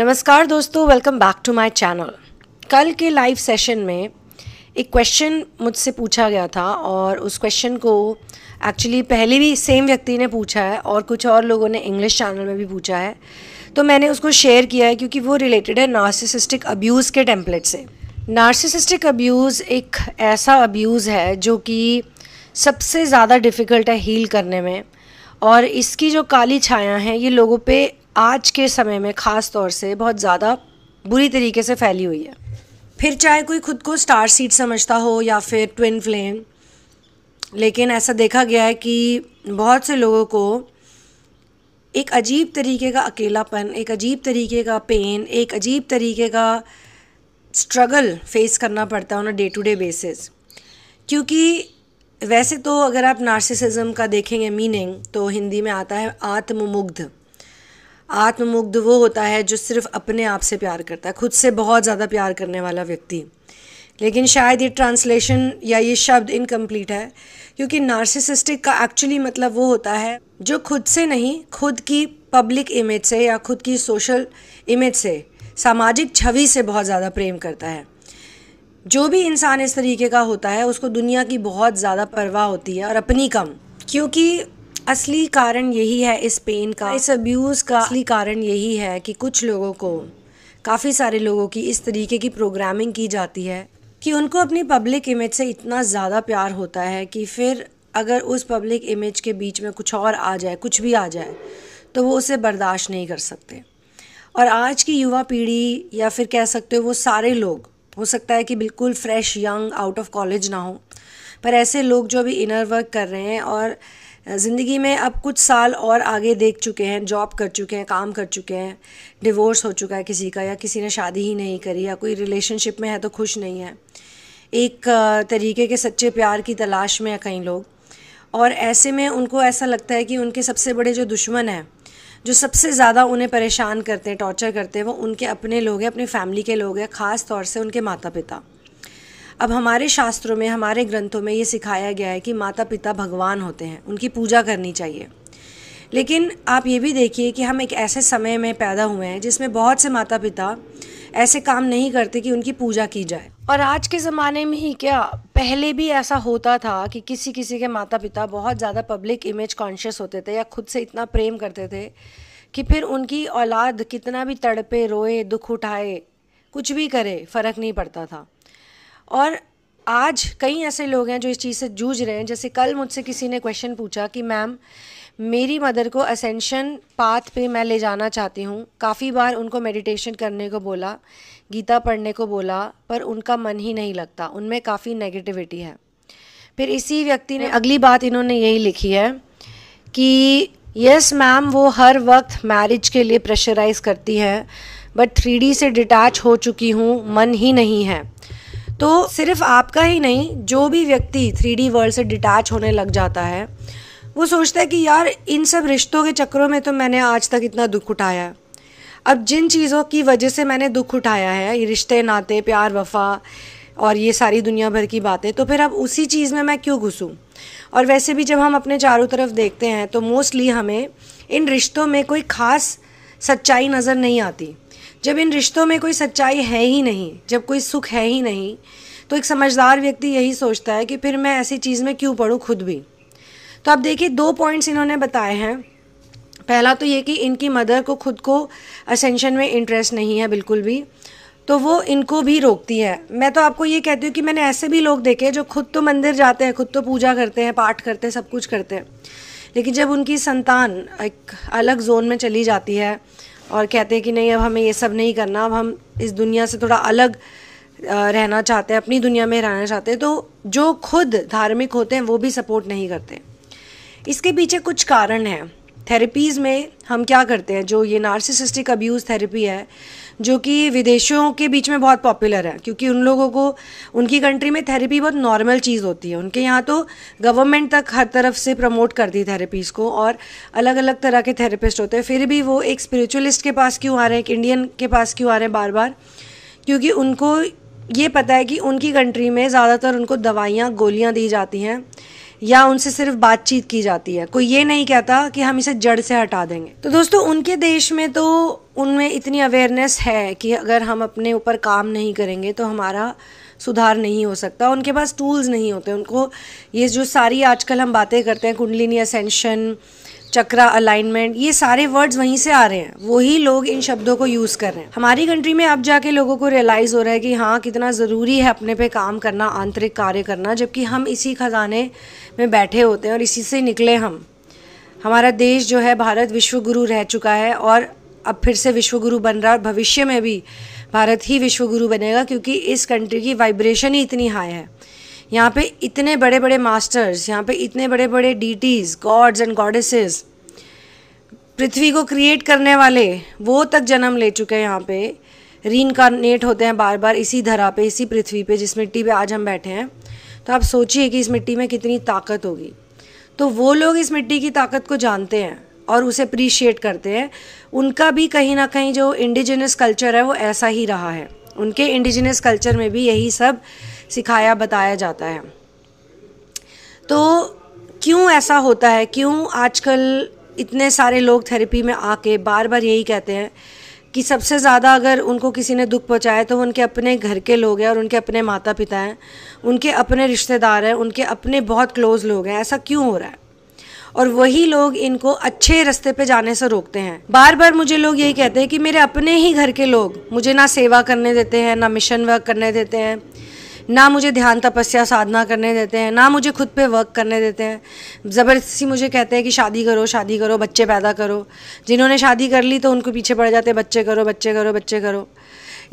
नमस्कार दोस्तों welcome back to my channel कल के लाइव सेशन में एक क्वेश्चन मुझसे पूछा गया था और उस क्वेश्चन को एक्चुअली पहले भी सेम व्यक्ति ने पूछा है और कुछ और लोगों ने इंग्लिश चैनल में भी पूछा है तो मैंने उसको शेयर किया है क्योंकि वो रिलेटेड है नार्सिसिस्टिक अब्यूज़ के टेम्पलेट से नार्सिसिस्टिक अब्यूज़ एक ऐसा अब्यूज़ है जो कि सबसे ज़्यादा डिफ़िकल्ट है हील करने में और इसकी जो काली छाया है ये लोगों पे आज के समय में ख़ास तौर से बहुत ज़्यादा बुरी तरीके से फैली हुई है फिर चाहे कोई खुद को स्टार सीट समझता हो या फिर ट्विन फ्लेम लेकिन ऐसा देखा गया है कि बहुत से लोगों को एक अजीब तरीके का अकेलापन एक अजीब तरीके का पेन एक अजीब तरीके का स्ट्रगल फेस करना पड़ता है on a day to day basis क्योंकि वैसे तो अगर आप नार्सिसिज्म का देखेंगे मीनिंग तो हिंदी में आता है आत्ममुग्ध आत्ममुग्ध वो होता है जो सिर्फ अपने आप से प्यार करता है खुद से बहुत ज़्यादा प्यार करने वाला व्यक्ति लेकिन शायद ये ट्रांसलेशन या ये शब्द इनकम्प्लीट है क्योंकि नार्सिसिस्टिक का एक्चुअली मतलब वो होता है जो खुद से नहीं खुद की पब्लिक इमेज से या खुद की सोशल इमेज से सामाजिक छवि से बहुत ज़्यादा प्रेम करता है जो भी इंसान इस तरीके का होता है उसको दुनिया की बहुत ज़्यादा परवाह होती है और अपनी कम क्योंकि असली कारण यही है इस पेन का इस अब्यूज़ का असली कारण यही है कि कुछ लोगों को काफ़ी सारे लोगों की इस तरीके की प्रोग्रामिंग की जाती है कि उनको अपनी पब्लिक इमेज से इतना ज़्यादा प्यार होता है कि फिर अगर उस पब्लिक इमेज के बीच में कुछ और आ जाए कुछ भी आ जाए तो वो उसे बर्दाश्त नहीं कर सकते और आज की युवा पीढ़ी या फिर कह सकते हो वो सारे लोग हो सकता है कि बिल्कुल fresh young out of college ना हो पर ऐसे लोग जो अभी इनर वर्क कर रहे हैं और ज़िंदगी में अब कुछ साल और आगे देख चुके हैं जॉब कर चुके हैं काम कर चुके हैं डिवोर्स हो चुका है किसी का या किसी ने शादी ही नहीं करी या कोई रिलेशनशिप में है तो खुश नहीं है एक तरीके के सच्चे प्यार की तलाश में है कई लोग और ऐसे में उनको ऐसा लगता है कि उनके सबसे बड़े जो दुश्मन हैं जो सबसे ज़्यादा उन्हें परेशान करते हैं टॉर्चर करते हैं वो उनके अपने लोग हैं अपनी फैमिली के लोग हैं ख़ास तौर से उनके माता पिता अब हमारे शास्त्रों में हमारे ग्रंथों में ये सिखाया गया है कि माता पिता भगवान होते हैं उनकी पूजा करनी चाहिए लेकिन आप ये भी देखिए कि हम एक ऐसे समय में पैदा हुए हैं जिसमें बहुत से माता पिता ऐसे काम नहीं करते कि उनकी पूजा की जाए और आज के ज़माने में ही क्या पहले भी ऐसा होता था कि किसी किसी के माता पिता बहुत ज़्यादा पब्लिक इमेज कॉन्शियस होते थे या खुद से इतना प्रेम करते थे कि फिर उनकी औलाद कितना भी तड़पे रोए दुख उठाए कुछ भी करे फ़र्क नहीं पड़ता था और आज कई ऐसे लोग हैं जो इस चीज़ से जूझ रहे हैं जैसे कल मुझसे किसी ने क्वेश्चन पूछा कि मैम मेरी मदर को असेंशन पाथ पे मैं ले जाना चाहती हूँ काफ़ी बार उनको मेडिटेशन करने को बोला गीता पढ़ने को बोला पर उनका मन ही नहीं लगता उनमें काफ़ी नेगेटिविटी है फिर इसी व्यक्ति ने अगली बात इन्होंने यही लिखी है कि यस मैम वो हर वक्त मैरिज के लिए प्रेशराइज़ करती है बट थ्री से डिटैच हो चुकी हूँ मन ही नहीं है तो सिर्फ आपका ही नहीं जो भी व्यक्ति थ्री वर्ल्ड से डिटैच होने लग जाता है वो सोचता है कि यार इन सब रिश्तों के चक्रों में तो मैंने आज तक इतना दुख उठाया है अब जिन चीज़ों की वजह से मैंने दुख उठाया है ये रिश्ते नाते प्यार वफा और ये सारी दुनिया भर की बातें तो फिर अब उसी चीज़ में मैं क्यों घुसूँ और वैसे भी जब हम अपने चारों तरफ देखते हैं तो मोस्टली हमें इन रिश्तों में कोई ख़ास सच्चाई नज़र नहीं आती जब इन रिश्तों में कोई सच्चाई है ही नहीं जब कोई सुख है ही नहीं तो एक समझदार व्यक्ति यही सोचता है कि फिर मैं ऐसी चीज़ में क्यों पढ़ूँ खुद भी तो आप देखिए दो पॉइंट्स इन्होंने बताए हैं पहला तो ये कि इनकी मदर को खुद को असेंशन में इंटरेस्ट नहीं है बिल्कुल भी तो वो इनको भी रोकती है मैं तो आपको ये कहती हूँ कि मैंने ऐसे भी लोग देखे जो खुद तो मंदिर जाते हैं खुद तो पूजा करते हैं पाठ करते हैं सब कुछ करते हैं लेकिन जब उनकी संतान एक अलग जोन में चली जाती है और कहते हैं कि नहीं अब हमें ये सब नहीं करना अब हम इस दुनिया से थोड़ा अलग रहना चाहते हैं अपनी दुनिया में रहना चाहते हैं तो जो खुद धार्मिक होते हैं वो भी सपोर्ट नहीं करते इसके पीछे कुछ कारण हैं थेरेपीज़ में हम क्या करते हैं जो ये नार्सिसिस्टिक अब्यूज़ थेरेपी है जो कि विदेशों के बीच में बहुत पॉपुलर है क्योंकि उन लोगों को उनकी कंट्री में थेरेपी बहुत नॉर्मल चीज़ होती है उनके यहाँ तो गवर्नमेंट तक हर तरफ से प्रमोट करती है थेरेपीज़ को और अलग अलग तरह के थेरेपिस्ट होते हैं फिर भी वो एक स्पिरिचुअलिस्ट के पास क्यों आ रहे हैं एक इंडियन के पास क्यों आ रहे हैं बार बार क्योंकि उनको ये पता है कि उनकी कंट्री में ज़्यादातर उनको दवाइयाँ गोलियाँ दी जाती हैं या उनसे सिर्फ बातचीत की जाती है कोई ये नहीं कहता कि हम इसे जड़ से हटा देंगे तो दोस्तों उनके देश में तो उनमें इतनी अवेयरनेस है कि अगर हम अपने ऊपर काम नहीं करेंगे तो हमारा सुधार नहीं हो सकता उनके पास टूल्स नहीं होते उनको ये जो सारी आजकल हम बातें करते हैं कुंडलिनी असेंशन चक्रा अलाइनमेंट ये सारे वर्ड्स वहीं से आ रहे हैं वही लोग इन शब्दों को यूज़ कर रहे हैं हमारी कंट्री में अब जाके लोगों को रियलाइज़ हो रहा है कि हाँ कितना ज़रूरी है अपने पे काम करना आंतरिक कार्य करना जबकि हम इसी खजाने में बैठे होते हैं और इसी से निकले हम हमारा देश जो है भारत विश्वगुरु रह चुका है और अब फिर से विश्वगुरु बन रहा है और भविष्य में भी भारत ही विश्वगुरु बनेगा क्योंकि इस कंट्री की वाइब्रेशन ही इतनी हाई है यहाँ पे इतने बड़े बड़े मास्टर्स यहाँ पे इतने बड़े बड़े डीटीज गॉड्स एंड गॉडेसेस पृथ्वी को क्रिएट करने वाले वो तक जन्म ले चुके हैं यहाँ पे रीनकारनेट होते हैं बार बार इसी धरा पे इसी पृथ्वी पे जिस मिट्टी पे आज हम बैठे हैं तो आप सोचिए कि इस मिट्टी में कितनी ताकत होगी तो वो लोग इस मिट्टी की ताकत को जानते हैं और उसे अप्रिशिएट करते हैं उनका भी कहीं ना कहीं जो इंडिजिनस कल्चर है वो ऐसा ही रहा है उनके इंडिजिनस कल्चर में भी यही सब सिखाया बताया जाता है तो क्यों ऐसा होता है क्यों आजकल इतने सारे लोग थेरेपी में आके बार बार यही कहते हैं कि सबसे ज़्यादा अगर उनको किसी ने दुख पहुँचाया तो उनके अपने घर के लोग हैं और उनके अपने माता पिता हैं उनके अपने रिश्तेदार हैं उनके अपने बहुत क्लोज़ लोग हैं ऐसा क्यों हो रहा है और वही लोग इनको अच्छे रास्ते पे जाने से रोकते हैं बार बार मुझे लोग यही कहते हैं कि मेरे अपने ही घर के लोग मुझे ना सेवा करने देते हैं ना मिशन वर्क करने देते हैं ना मुझे ध्यान तपस्या साधना करने देते हैं ना मुझे खुद पे वर्क करने देते हैं ज़बरदस्ती मुझे कहते हैं कि शादी करो शादी करो बच्चे पैदा करो जिन्होंने शादी कर ली तो उनको पीछे पड़ जाते बच्चे करो बच्चे करो बच्चे करो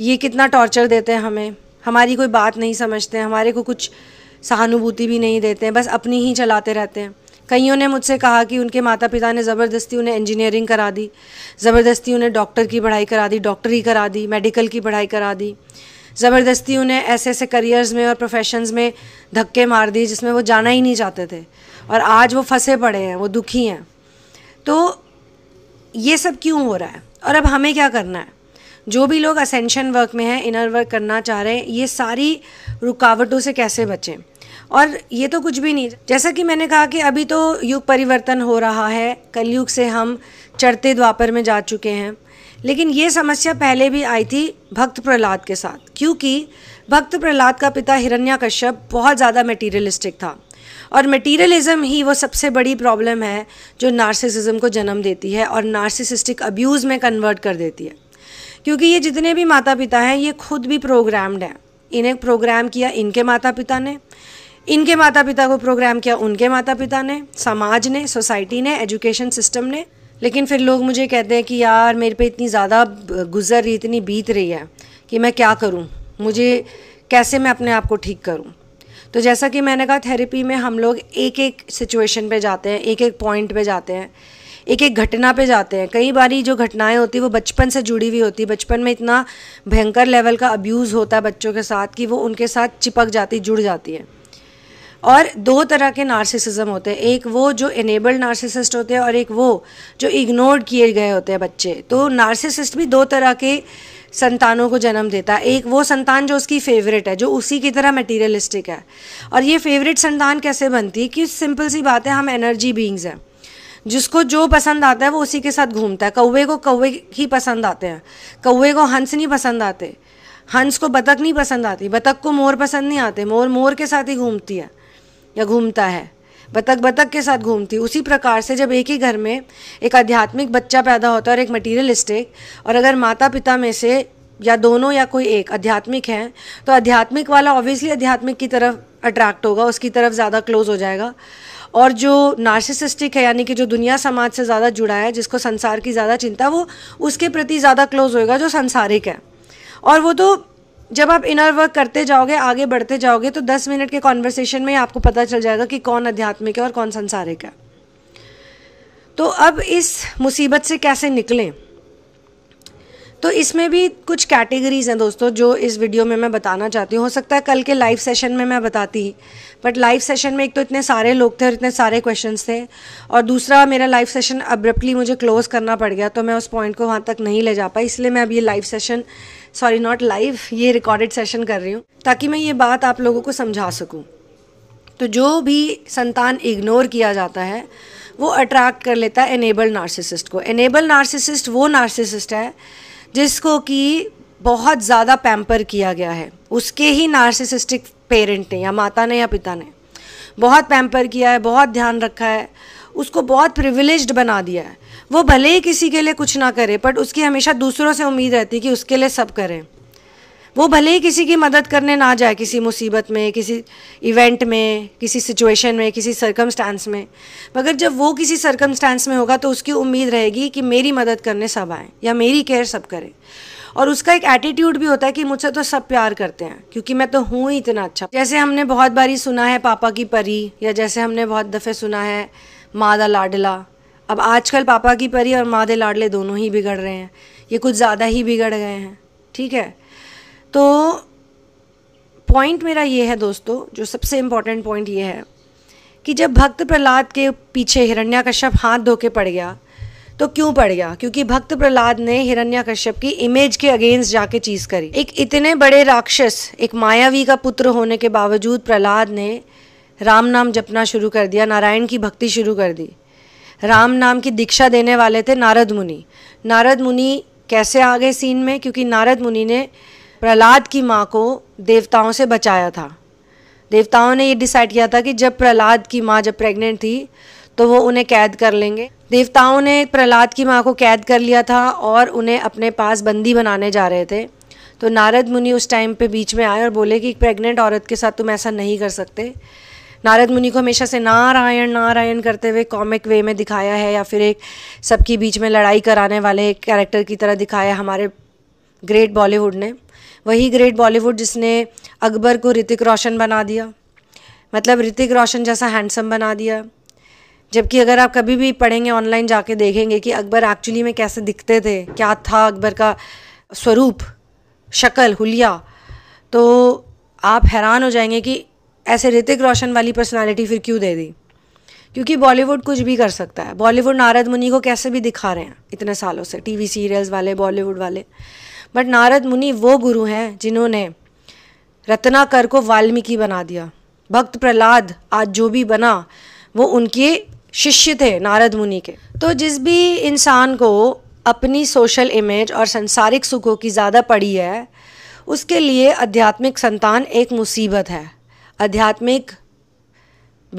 ये कितना टॉर्चर देते हैं हमें हमारी कोई बात नहीं समझते हमारे को कुछ सहानुभूति भी नहीं देते हैं बस अपनी ही चलाते रहते हैं कईयों ने मुझसे कहा कि उनके माता पिता ने ज़बरदस्ती उन्हें इंजीनियरिंग करा दी ज़बरदस्ती उन्हें डॉक्टर की पढ़ाई करा दी डॉक्टरी करा दी मेडिकल की पढ़ाई करा दी ज़बरदस्ती उन्हें ऐसे ऐसे करियर्स में और प्रोफेशंस में धक्के मार दिए जिसमें वो जाना ही नहीं चाहते थे और आज वो फंसे पड़े हैं वो दुखी हैं तो ये सब क्यों हो रहा है और अब हमें क्या करना है जो भी लोग असेंशन वर्क में हैं इनर वर्क करना चाह रहे हैं ये सारी रुकावटों से कैसे बचें और ये तो कुछ भी नहीं जैसा कि मैंने कहा कि अभी तो युग परिवर्तन हो रहा है कलयुग से हम चढ़ते द्वापर में जा चुके हैं लेकिन ये समस्या पहले भी आई थी भक्त प्रहलाद के साथ क्योंकि भक्त प्रहलाद का पिता हिरण्यकश्यप बहुत ज़्यादा मटीरियलिस्टिक था और मटीरियलिज़म ही वो सबसे बड़ी प्रॉब्लम है जो नार्सिसिज्म को जन्म देती है और नार्सिसिस्टिक अब्यूज़ में कन्वर्ट कर देती है क्योंकि ये जितने भी माता पिता हैं ये खुद भी प्रोग्राम्ड हैं इन्हें प्रोग्राम किया इनके माता पिता ने इनके माता पिता को प्रोग्राम किया उनके माता पिता ने समाज ने सोसाइटी ने एजुकेशन सिस्टम ने लेकिन फिर लोग मुझे कहते हैं कि यार मेरे पे इतनी ज़्यादा गुजर रही इतनी बीत रही है कि मैं क्या करूँ मुझे कैसे मैं अपने आप को ठीक करूँ तो जैसा कि मैंने कहा थेरेपी में हम लोग एक एक सिचुएशन पे जाते हैं एक एक पॉइंट पे जाते हैं एक एक घटना पे जाते हैं कई बारी जो घटनाएं होती हैं वो बचपन से जुड़ी हुई होती है बचपन में इतना भयंकर लेवल का अब्यूज़ होता है बच्चों के साथ कि वो उनके साथ चिपक जाती जुड़ जाती है और दो तरह के नार्सिसिज्म होते हैं एक वो जो इनेबल्ड नार्सिसिस्ट होते हैं और एक वो जो इग्नोर किए गए होते हैं बच्चे तो नार्सिसिस्ट भी दो तरह के संतानों को जन्म देता है एक वो संतान जो उसकी फेवरेट है जो उसी की तरह मटेरियलिस्टिक है और ये फेवरेट संतान कैसे बनती है कि सिंपल सी बात है हम एनर्जी बींग्स हैं जिसको जो पसंद आता है वो उसी के साथ घूमता है कौवे को कौवे ही पसंद आते हैं कौवे को हंस नहीं पसंद आते हंस को बतख नहीं पसंद आती बतख को मोर पसंद नहीं आते मोर मोर के साथ ही घूमती है या घूमता है बतख बतख के साथ घूमती उसी प्रकार से जब एक ही घर में एक आध्यात्मिक बच्चा पैदा होता है और एक मटीरियलिस्टिक और अगर माता पिता में से या दोनों या कोई एक आध्यात्मिक हैं तो आध्यात्मिक वाला ऑब्वियसली आध्यात्मिक की तरफ अट्रैक्ट होगा उसकी तरफ ज़्यादा क्लोज हो जाएगा और जो नार्सिसिस्टिक है यानी कि जो दुनिया समाज से ज़्यादा जुड़ा है जिसको संसार की ज़्यादा चिंता वो उसके प्रति ज़्यादा क्लोज होएगा जो संसारिक है और वो तो जब आप इनर वर्क करते जाओगे आगे बढ़ते जाओगे तो दस मिनट के कॉन्वर्सेशन में आपको पता चल जाएगा कि कौन आध्यात्मिक है और कौन संसारिक है तो अब इस मुसीबत से कैसे निकलें तो इसमें भी कुछ कैटेगरीज़ हैं दोस्तों जो इस वीडियो में मैं बताना चाहती हूँ हो सकता है कल के लाइव सेशन में मैं बताती ही बट लाइव सेशन में एक तो इतने सारे लोग थे और इतने सारे क्वेश्चंस थे और दूसरा मेरा लाइव सेशन अब्रप्टली मुझे क्लोज़ करना पड़ गया तो मैं उस पॉइंट को वहाँ तक नहीं ले जा पाई इसलिए मैं अब ये live session sorry not live ये रिकॉर्डेड सेशन कर रही हूँ ताकि मैं ये बात आप लोगों को समझा सकूँ तो जो भी संतान इग्नोर किया जाता है वो अट्रैक्ट कर लेता है एनेबल नार्सिसिस्ट को एनेबल नार्सिसिस्ट वो नार्सिसिस्ट है जिसको कि बहुत ज़्यादा पैम्पर किया गया है उसके ही नार्सिसिस्टिक पेरेंट ने या माता ने या पिता ने बहुत पैम्पर किया है बहुत ध्यान रखा है उसको बहुत प्रिविलेज बना दिया है वो भले ही किसी के लिए कुछ ना करे बट उसकी हमेशा दूसरों से उम्मीद रहती है कि उसके लिए सब करें वो भले ही किसी की मदद करने ना जाए किसी मुसीबत में किसी इवेंट में किसी सिचुएशन में किसी सरकमस्टांस में मगर जब वो किसी सरकमस्टांस में होगा तो उसकी उम्मीद रहेगी कि मेरी मदद करने सब आएँ या मेरी केयर सब करें और उसका एक एटीट्यूड भी होता है कि मुझसे तो सब प्यार करते हैं क्योंकि मैं तो हूँ ही इतना अच्छा जैसे हमने बहुत बारी सुना है पापा की परी या जैसे हमने बहुत दफ़े सुना है मादा लाडला अब आजकल पापा की परी और मादे लाडले दोनों ही बिगड़ रहे हैं ये कुछ ज़्यादा ही बिगड़ गए हैं ठीक है तो पॉइंट मेरा ये है दोस्तों जो सबसे इम्पॉर्टेंट पॉइंट ये है कि जब भक्त प्रहलाद के पीछे हिरण्याकश्यप हाथ धो के पड़ गया तो क्यों पड़ गया क्योंकि भक्त प्रहलाद ने हिरण्याकश्यप की इमेज के अगेंस्ट जाके चीज करी एक इतने बड़े राक्षस एक मायावी का पुत्र होने के बावजूद प्रहलाद ने राम नाम जपना शुरू कर दिया नारायण की भक्ति शुरू कर दी राम नाम की दीक्षा देने वाले थे नारद मुनि नारद मुनि कैसे आ गए सीन में क्योंकि नारद मुनि ने प्रहलाद की माँ को देवताओं से बचाया था देवताओं ने ये डिसाइड किया था कि जब प्रहलाद की माँ जब प्रेग्नेंट थी तो वो उन्हें कैद कर लेंगे देवताओं ने प्रहलाद की माँ को कैद कर लिया था और उन्हें अपने पास बंदी बनाने जा रहे थे तो नारद मुनि उस टाइम पे बीच में आए और बोले कि एक प्रेग्नेंट औरत के साथ तुम ऐसा नहीं कर सकते नारद मुनि को हमेशा से नारायण नारायण करते हुए कॉमिक वे में दिखाया है या फिर एक सबके बीच में लड़ाई कराने वाले कैरेक्टर की तरह दिखाया हमारे ग्रेट बॉलीवुड ने वही ग्रेट बॉलीवुड जिसने अकबर को ऋतिक रोशन बना दिया मतलब ऋतिक रोशन जैसा हैंडसम बना दिया जबकि अगर आप कभी भी पढ़ेंगे ऑनलाइन जाके देखेंगे कि अकबर एक्चुअली में कैसे दिखते थे क्या था अकबर का स्वरूप शक्ल हुलिया तो आप हैरान हो जाएंगे कि ऐसे ऋतिक रोशन वाली पर्सनालिटी फिर क्यों दे दी क्योंकि बॉलीवुड कुछ भी कर सकता है बॉलीवुड नारद मुनि को कैसे भी दिखा रहे हैं इतने सालों से टीवी सीरियल्स वाले बॉलीवुड वाले बट नारद मुनि वो गुरु हैं जिन्होंने रत्नाकर को वाल्मीकि बना दिया भक्त प्रहलाद आज जो भी बना वो उनके शिष्य थे नारद मुनि के तो जिस भी इंसान को अपनी सोशल इमेज और संसारिक सुखों की ज़्यादा पड़ी है उसके लिए आध्यात्मिक संतान एक मुसीबत है आध्यात्मिक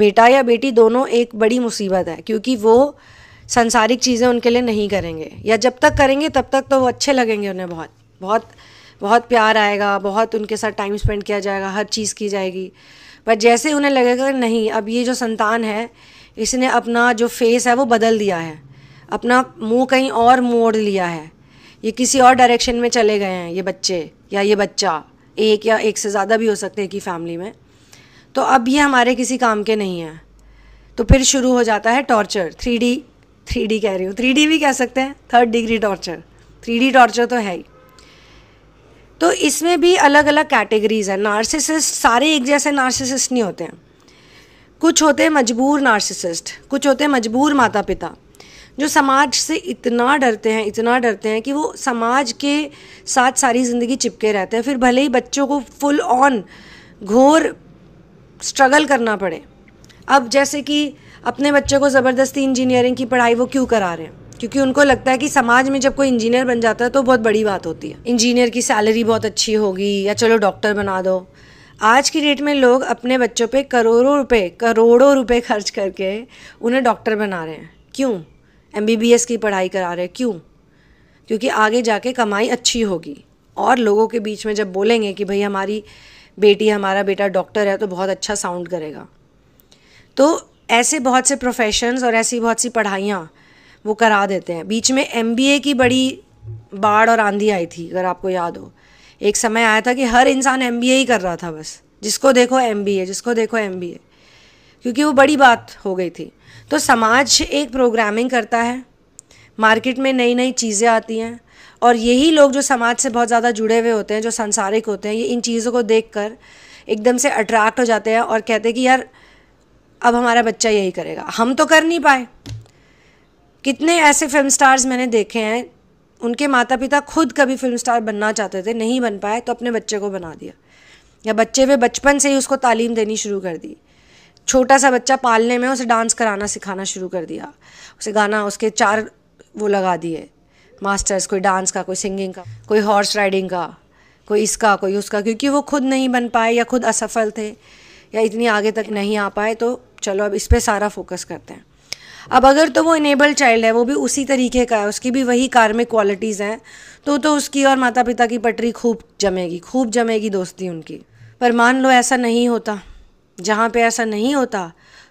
बेटा या बेटी दोनों एक बड़ी मुसीबत है क्योंकि वो संसारिक चीज़ें उनके लिए नहीं करेंगे या जब तक करेंगे तब तक तो वो अच्छे लगेंगे उन्हें बहुत बहुत बहुत प्यार आएगा बहुत उनके साथ टाइम स्पेंड किया जाएगा हर चीज़ की जाएगी बट जैसे उन्हें लगेगा नहीं अब ये जो संतान है इसने अपना जो फेस है वो बदल दिया है अपना मुंह कहीं और मोड़ लिया है ये किसी और डायरेक्शन में चले गए हैं ये बच्चे या ये बच्चा एक या एक से ज़्यादा भी हो सकते हैं कि फैमिली में तो अब ये हमारे किसी काम के नहीं हैं तो फिर शुरू हो जाता है torture three D three D कह रही हूँ थ्री डी भी कह सकते हैं third degree torture three D torture तो है ही तो इसमें भी अलग अलग कैटेगरीज हैं नार्सिसिस्ट सारे एक जैसे नार्सिसिस्ट नहीं होते हैं कुछ होते हैं मजबूर नार्सिसिस्ट कुछ होते हैं मजबूर माता पिता जो समाज से इतना डरते हैं इतना डरते हैं कि वो समाज के साथ सारी ज़िंदगी चिपके रहते हैं फिर भले ही बच्चों को फुल ऑन घोर स्ट्रगल करना पड़े अब जैसे कि अपने बच्चे को ज़बरदस्ती इंजीनियरिंग की पढ़ाई वो क्यों करा रहे हैं क्योंकि उनको लगता है कि समाज में जब कोई इंजीनियर बन जाता है तो बहुत बड़ी बात होती है इंजीनियर की सैलरी बहुत अच्छी होगी या चलो डॉक्टर बना दो आज की डेट में लोग अपने बच्चों पे करोड़ों रुपए करोड़ों रुपए खर्च करके उन्हें डॉक्टर बना रहे हैं क्यों एम की पढ़ाई करा रहे हैं क्यों क्योंकि आगे जाके कमाई अच्छी होगी और लोगों के बीच में जब बोलेंगे कि भाई हमारी बेटी हमारा बेटा डॉक्टर है तो बहुत अच्छा साउंड करेगा तो ऐसे बहुत से प्रोफेशंस और ऐसी बहुत सी पढ़ाइयाँ वो करा देते हैं बीच में एम की बड़ी बाढ़ और आंधी आई थी अगर आपको याद हो एक समय आया था कि हर इंसान एम ही कर रहा था बस जिसको देखो एम जिसको देखो एम क्योंकि वो बड़ी बात हो गई थी तो समाज एक प्रोग्रामिंग करता है मार्केट में नई नई चीज़ें आती हैं और यही लोग जो समाज से बहुत ज़्यादा जुड़े हुए होते हैं जो सांसारिक होते हैं ये इन चीज़ों को देख कर एकदम से अट्रैक्ट हो जाते हैं और कहते हैं कि यार अब हमारा बच्चा यही करेगा हम तो कर नहीं पाए कितने ऐसे फिल्म स्टार्स मैंने देखे हैं उनके माता पिता खुद कभी फिल्म स्टार बनना चाहते थे नहीं बन पाए तो अपने बच्चे को बना दिया या बच्चे वे बचपन से ही उसको तालीम देनी शुरू कर दी छोटा सा बच्चा पालने में उसे डांस कराना सिखाना शुरू कर दिया उसे गाना उसके चार वो लगा दिए मास्टर्स कोई डांस का कोई सिंगिंग का कोई हॉर्स राइडिंग का कोई इसका कोई उसका क्योंकि वो खुद नहीं बन पाए या खुद असफल थे या इतनी आगे तक नहीं आ पाए तो चलो अब इस पर सारा फोकस करते हैं अब अगर तो वो इनेबल चाइल्ड है वो भी उसी तरीके का है उसकी भी वही कार्मिक क्वालिटीज़ हैं तो तो उसकी और माता पिता की पटरी खूब जमेगी खूब जमेगी दोस्ती उनकी पर मान लो ऐसा नहीं होता जहाँ पे ऐसा नहीं होता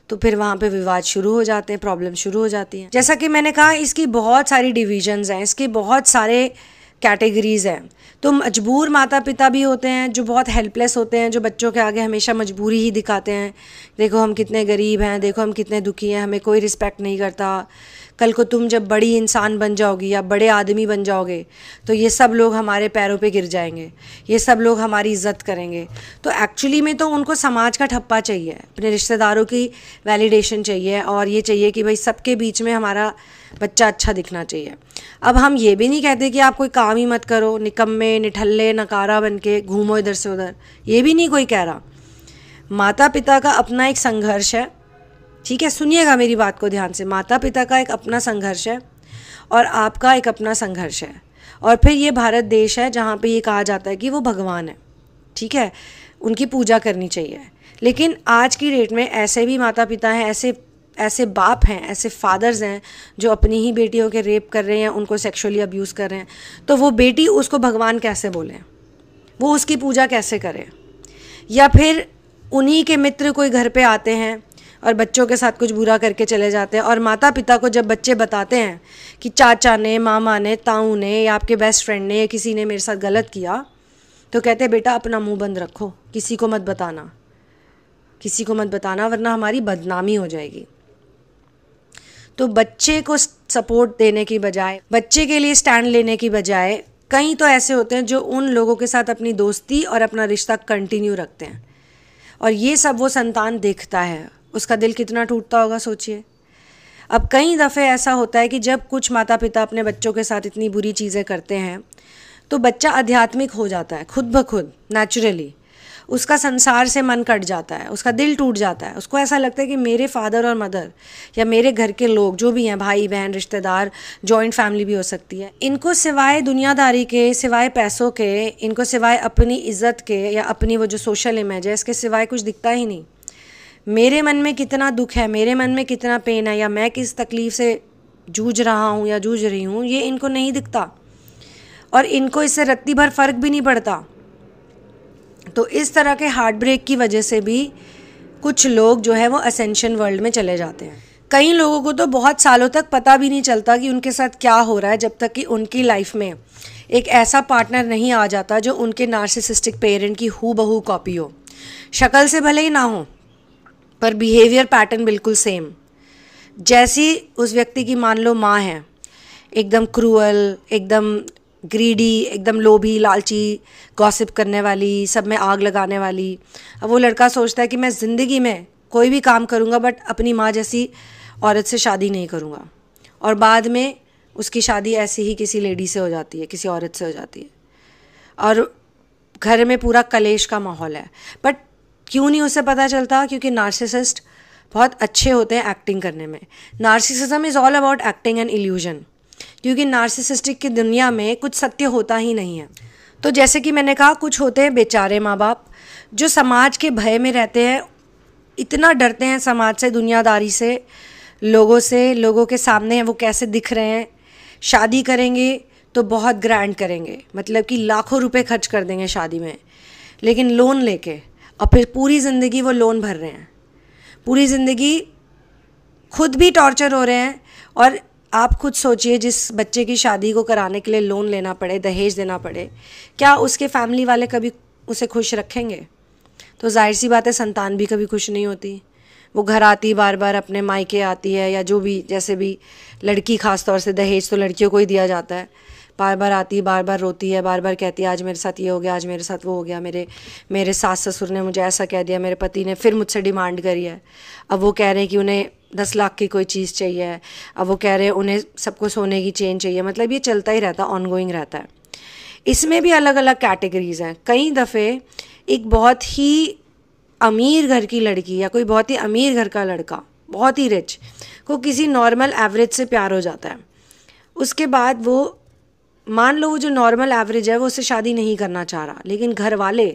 तो फिर वहाँ पे विवाद शुरू हो जाते हैं प्रॉब्लम शुरू हो जाती है जैसा कि मैंने कहा इसकी बहुत सारी डिविजन्स हैं इसके बहुत सारे कैटेगरीज़ हैं तो मजबूर माता पिता भी होते हैं जो बहुत हेल्पलेस होते हैं जो बच्चों के आगे हमेशा मजबूरी ही दिखाते हैं देखो हम कितने गरीब हैं देखो हम कितने दुखी हैं हमें कोई रिस्पेक्ट नहीं करता कल को तुम जब बड़ी इंसान बन जाओगी या बड़े आदमी बन जाओगे तो ये सब लोग हमारे पैरों पे गिर जाएंगे ये सब लोग हमारी इज्जत करेंगे तो एक्चुअली में तो उनको समाज का ठप्पा चाहिए अपने रिश्तेदारों की वैलिडेशन चाहिए और ये चाहिए कि भाई सबके बीच में हमारा बच्चा अच्छा दिखना चाहिए अब हम ये भी नहीं कहते कि आप कोई काम ही मत करो निकम्मे निठल्ले नकारा बन के घूमो इधर से उधर ये भी नहीं कोई कह रहा माता पिता का अपना एक संघर्ष है ठीक है सुनिएगा मेरी बात को ध्यान से माता पिता का एक अपना संघर्ष है और आपका एक अपना संघर्ष है और फिर ये भारत देश है जहाँ पे ये कहा जाता है कि वो भगवान है ठीक है उनकी पूजा करनी चाहिए लेकिन आज की डेट में ऐसे भी माता पिता हैं ऐसे ऐसे बाप हैं ऐसे फादर्स हैं जो अपनी ही बेटियों के रेप कर रहे हैं उनको सेक्सुअली अब्यूज़ कर रहे हैं तो वो बेटी उसको भगवान कैसे बोले वो उसकी पूजा कैसे करे या फिर उन्हीं के मित्र कोई घर पे आते हैं और बच्चों के साथ कुछ बुरा करके चले जाते हैं और माता पिता को जब बच्चे बताते हैं कि चाचा ने मामा ने ताऊ ने या आपके बेस्ट फ्रेंड ने या किसी ने मेरे साथ गलत किया तो कहते हैं बेटा अपना मुंह बंद रखो किसी को मत बताना किसी को मत बताना वरना हमारी बदनामी हो जाएगी तो बच्चे को सपोर्ट देने की बजाय बच्चे के लिए स्टैंड लेने की बजाय कई तो ऐसे होते हैं जो उन लोगों के साथ अपनी दोस्ती और अपना रिश्ता कंटिन्यू रखते हैं और ये सब वो संतान देखता है उसका दिल कितना टूटता होगा सोचिए अब कई दफ़े ऐसा होता है कि जब कुछ माता पिता अपने बच्चों के साथ इतनी बुरी चीज़ें करते हैं तो बच्चा आध्यात्मिक हो जाता है खुद ब खुद नेचुरली उसका संसार से मन कट जाता है उसका दिल टूट जाता है उसको ऐसा लगता है कि मेरे फादर और मदर या मेरे घर के लोग जो भी हैं भाई बहन रिश्तेदार जॉइंट फैमिली भी हो सकती है इनको सिवाय दुनियादारी के सिवाय पैसों के इनको सिवाय अपनी इज़्ज़त के या अपनी वो जो सोशल इमेज है इसके सिवाय कुछ दिखता ही नहीं मेरे मन में कितना दुख है मेरे मन में कितना पेन है या मैं किस तकलीफ़ से जूझ रहा हूँ या जूझ रही हूँ ये इनको नहीं दिखता और इनको इससे रत्ती भर फ़र्क भी नहीं पड़ता तो इस तरह के हार्ट ब्रेक की वजह से भी कुछ लोग जो है वो असेंशन वर्ल्ड में चले जाते हैं कई लोगों को तो बहुत सालों तक पता भी नहीं चलता कि उनके साथ क्या हो रहा है जब तक कि उनकी लाइफ में एक ऐसा पार्टनर नहीं आ जाता जो उनके नार्सिसिस्टिक पेरेंट की हु बहू कॉपी हो शक्ल से भले ही ना हो पर बिहेवियर पैटर्न बिल्कुल सेम जैसी उस व्यक्ति की मान लो माँ है एकदम क्रूअल एकदम ग्रीडी एकदम लोभी लालची गॉसिप करने वाली सब में आग लगाने वाली अब वो लड़का सोचता है कि मैं ज़िंदगी में कोई भी काम करूँगा बट अपनी माँ जैसी औरत से शादी नहीं करूँगा और बाद में उसकी शादी ऐसी ही किसी लेडी से हो जाती है किसी औरत से हो जाती है और घर में पूरा कलेश का माहौल है बट क्यों नहीं उसे पता चलता क्योंकि नार्सिसिस्ट बहुत अच्छे होते हैं एक्टिंग करने में narcissism is all about acting and illusion क्योंकि नार्सिसिस्टिक की दुनिया में कुछ सत्य होता ही नहीं है तो जैसे कि मैंने कहा कुछ होते हैं बेचारे माँ बाप जो समाज के भय में रहते हैं इतना डरते हैं समाज से दुनियादारी से लोगों से लोगों के सामने वो कैसे दिख रहे हैं शादी करेंगे तो बहुत ग्रैंड करेंगे मतलब कि लाखों रुपए खर्च कर देंगे शादी में लेकिन लोन लेके और फिर पूरी ज़िंदगी वो लोन भर रहे हैं पूरी ज़िंदगी खुद भी टॉर्चर हो रहे हैं और आप खुद सोचिए जिस बच्चे की शादी को कराने के लिए लोन लेना पड़े दहेज देना पड़े क्या उसके फैमिली वाले कभी उसे खुश रखेंगे तो जाहिर सी बात है संतान भी कभी खुश नहीं होती वो घर आती बार बार अपने मायके आती है या जो भी जैसे भी लड़की ख़ास तौर से दहेज तो लड़कियों को ही दिया जाता है बार बार आती बार बार रोती है बार बार कहती है आज मेरे साथ ये हो गया आज मेरे साथ वो हो गया मेरे मेरे सास ससुर ने मुझे ऐसा कह दिया मेरे पति ने फिर मुझसे डिमांड करी है अब वो कह रहे हैं कि उन्हें दस लाख की कोई चीज़ चाहिए अब वो कह रहे हैं उन्हें सबको सोने की चेन चाहिए मतलब ये चलता ही रहता है गोइंग रहता है इसमें भी अलग अलग कैटेगरीज हैं कई दफ़े एक बहुत ही अमीर घर की लड़की या कोई बहुत ही अमीर घर का लड़का बहुत ही रिच को किसी नॉर्मल एवरेज से प्यार हो जाता है उसके बाद वो मान लो वो जो नॉर्मल एवरेज है वो उससे शादी नहीं करना चाह रहा लेकिन घर वाले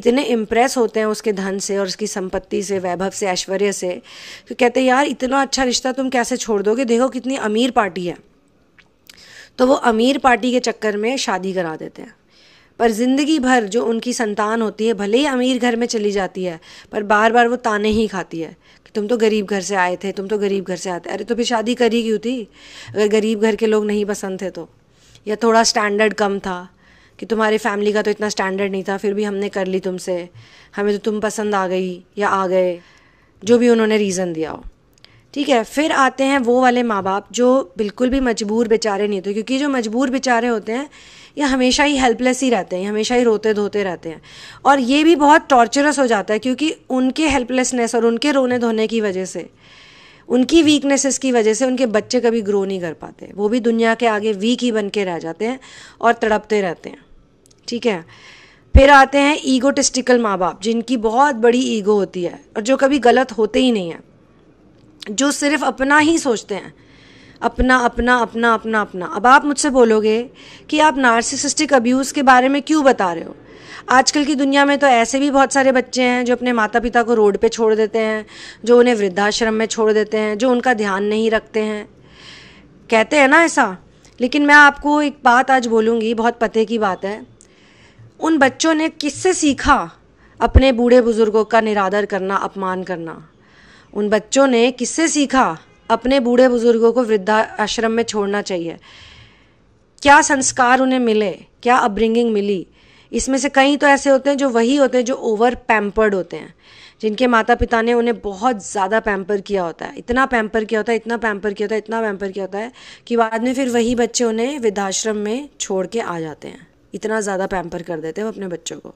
इतने इम्प्रेस होते हैं उसके धन से और उसकी संपत्ति से वैभव से ऐश्वर्य से तो कहते हैं यार इतना अच्छा रिश्ता तुम कैसे छोड़ दोगे देखो कितनी अमीर पार्टी है तो वो अमीर पार्टी के चक्कर में शादी करा देते हैं पर ज़िंदगी भर जो उनकी संतान होती है भले ही अमीर घर में चली जाती है पर बार बार वो ताने ही खाती है कि तुम तो गरीब घर से आए थे तुम तो गरीब घर से आते अरे तो फिर शादी करी क्यों थी अगर गरीब घर के लोग नहीं पसंद थे तो या थोड़ा स्टैंडर्ड कम था कि तुम्हारी फैमिली का तो इतना स्टैंडर्ड नहीं था फिर भी हमने कर ली तुमसे हमें तो तुम पसंद आ गई या आ गए जो भी उन्होंने रीज़न दिया हो ठीक है फिर आते हैं वो वाले माँ बाप जो बिल्कुल भी मजबूर बेचारे नहीं होते क्योंकि जो मजबूर बेचारे होते हैं ये हमेशा ही हेल्पलेस ही रहते हैं हमेशा ही रोते धोते रहते हैं और ये भी बहुत टॉर्चरस हो जाता है क्योंकि उनके हेल्पलेसनेस और उनके रोने धोने की वजह से उनकी वीकनेसेस की वजह से उनके बच्चे कभी ग्रो नहीं कर पाते वो भी दुनिया के आगे वीक ही बन के रह जाते हैं और तड़पते रहते हैं ठीक है फिर आते हैं ईगोटिस्टिकल माँ बाप जिनकी बहुत बड़ी ईगो होती है और जो कभी गलत होते ही नहीं है जो सिर्फ अपना ही सोचते हैं अपना अपना अपना अपना अपना अब आप मुझसे बोलोगे कि आप नार्सिसिस्टिक अब्यूज़ के बारे में क्यों बता रहे हो आजकल की दुनिया में तो ऐसे भी बहुत सारे बच्चे हैं जो अपने माता पिता को रोड पे छोड़ देते हैं जो उन्हें वृद्धाश्रम में छोड़ देते हैं जो उनका ध्यान नहीं रखते हैं कहते हैं ना ऐसा लेकिन मैं आपको एक बात आज बोलूँगी बहुत पते की बात है उन बच्चों ने किससे सीखा अपने बूढ़े बुज़ुर्गों का निरादर करना अपमान करना उन बच्चों ने किससे सीखा अपने बूढ़े बुज़ुर्गों को वृद्धा आश्रम में छोड़ना चाहिए क्या संस्कार उन्हें मिले क्या अपब्रिंगिंग मिली इसमें से कई तो ऐसे होते हैं जो वही होते हैं जो ओवर पैम्पर्ड होते हैं जिनके माता पिता ने उन्हें बहुत ज़्यादा पैम्पर किया होता है इतना पैम्पर किया होता है इतना पैम्पर किया होता है इतना पैम्पर किया होता है कि बाद में फिर वही बच्चे उन्हें वृद्धाश्रम में छोड़ के आ जाते हैं इतना ज़्यादा पैम्पर कर देते हैं वो अपने बच्चों को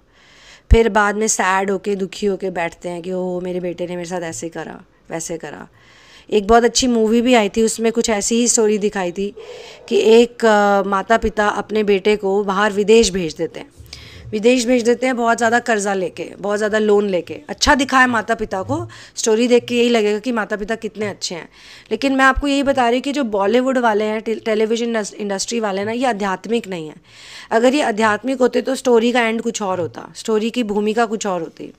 फिर बाद में सैड होके दुखी होके बैठते हैं कि ओह मेरे बेटे ने मेरे साथ ऐसे करा वैसे करा एक बहुत अच्छी मूवी भी आई थी उसमें कुछ ऐसी ही स्टोरी दिखाई थी कि एक माता पिता अपने बेटे को बाहर विदेश भेज देते हैं विदेश भेज देते हैं बहुत ज़्यादा कर्जा लेके बहुत ज़्यादा लोन लेके अच्छा दिखा है माता पिता को स्टोरी देख के यही लगेगा कि माता पिता कितने अच्छे हैं लेकिन मैं आपको यही बता रही हूँ कि जो बॉलीवुड वाले हैं टेलीविजन इंडस्ट्री वाले ना ये आध्यात्मिक नहीं है अगर ये आध्यात्मिक होते तो स्टोरी का एंड कुछ और होता स्टोरी की भूमिका कुछ और होती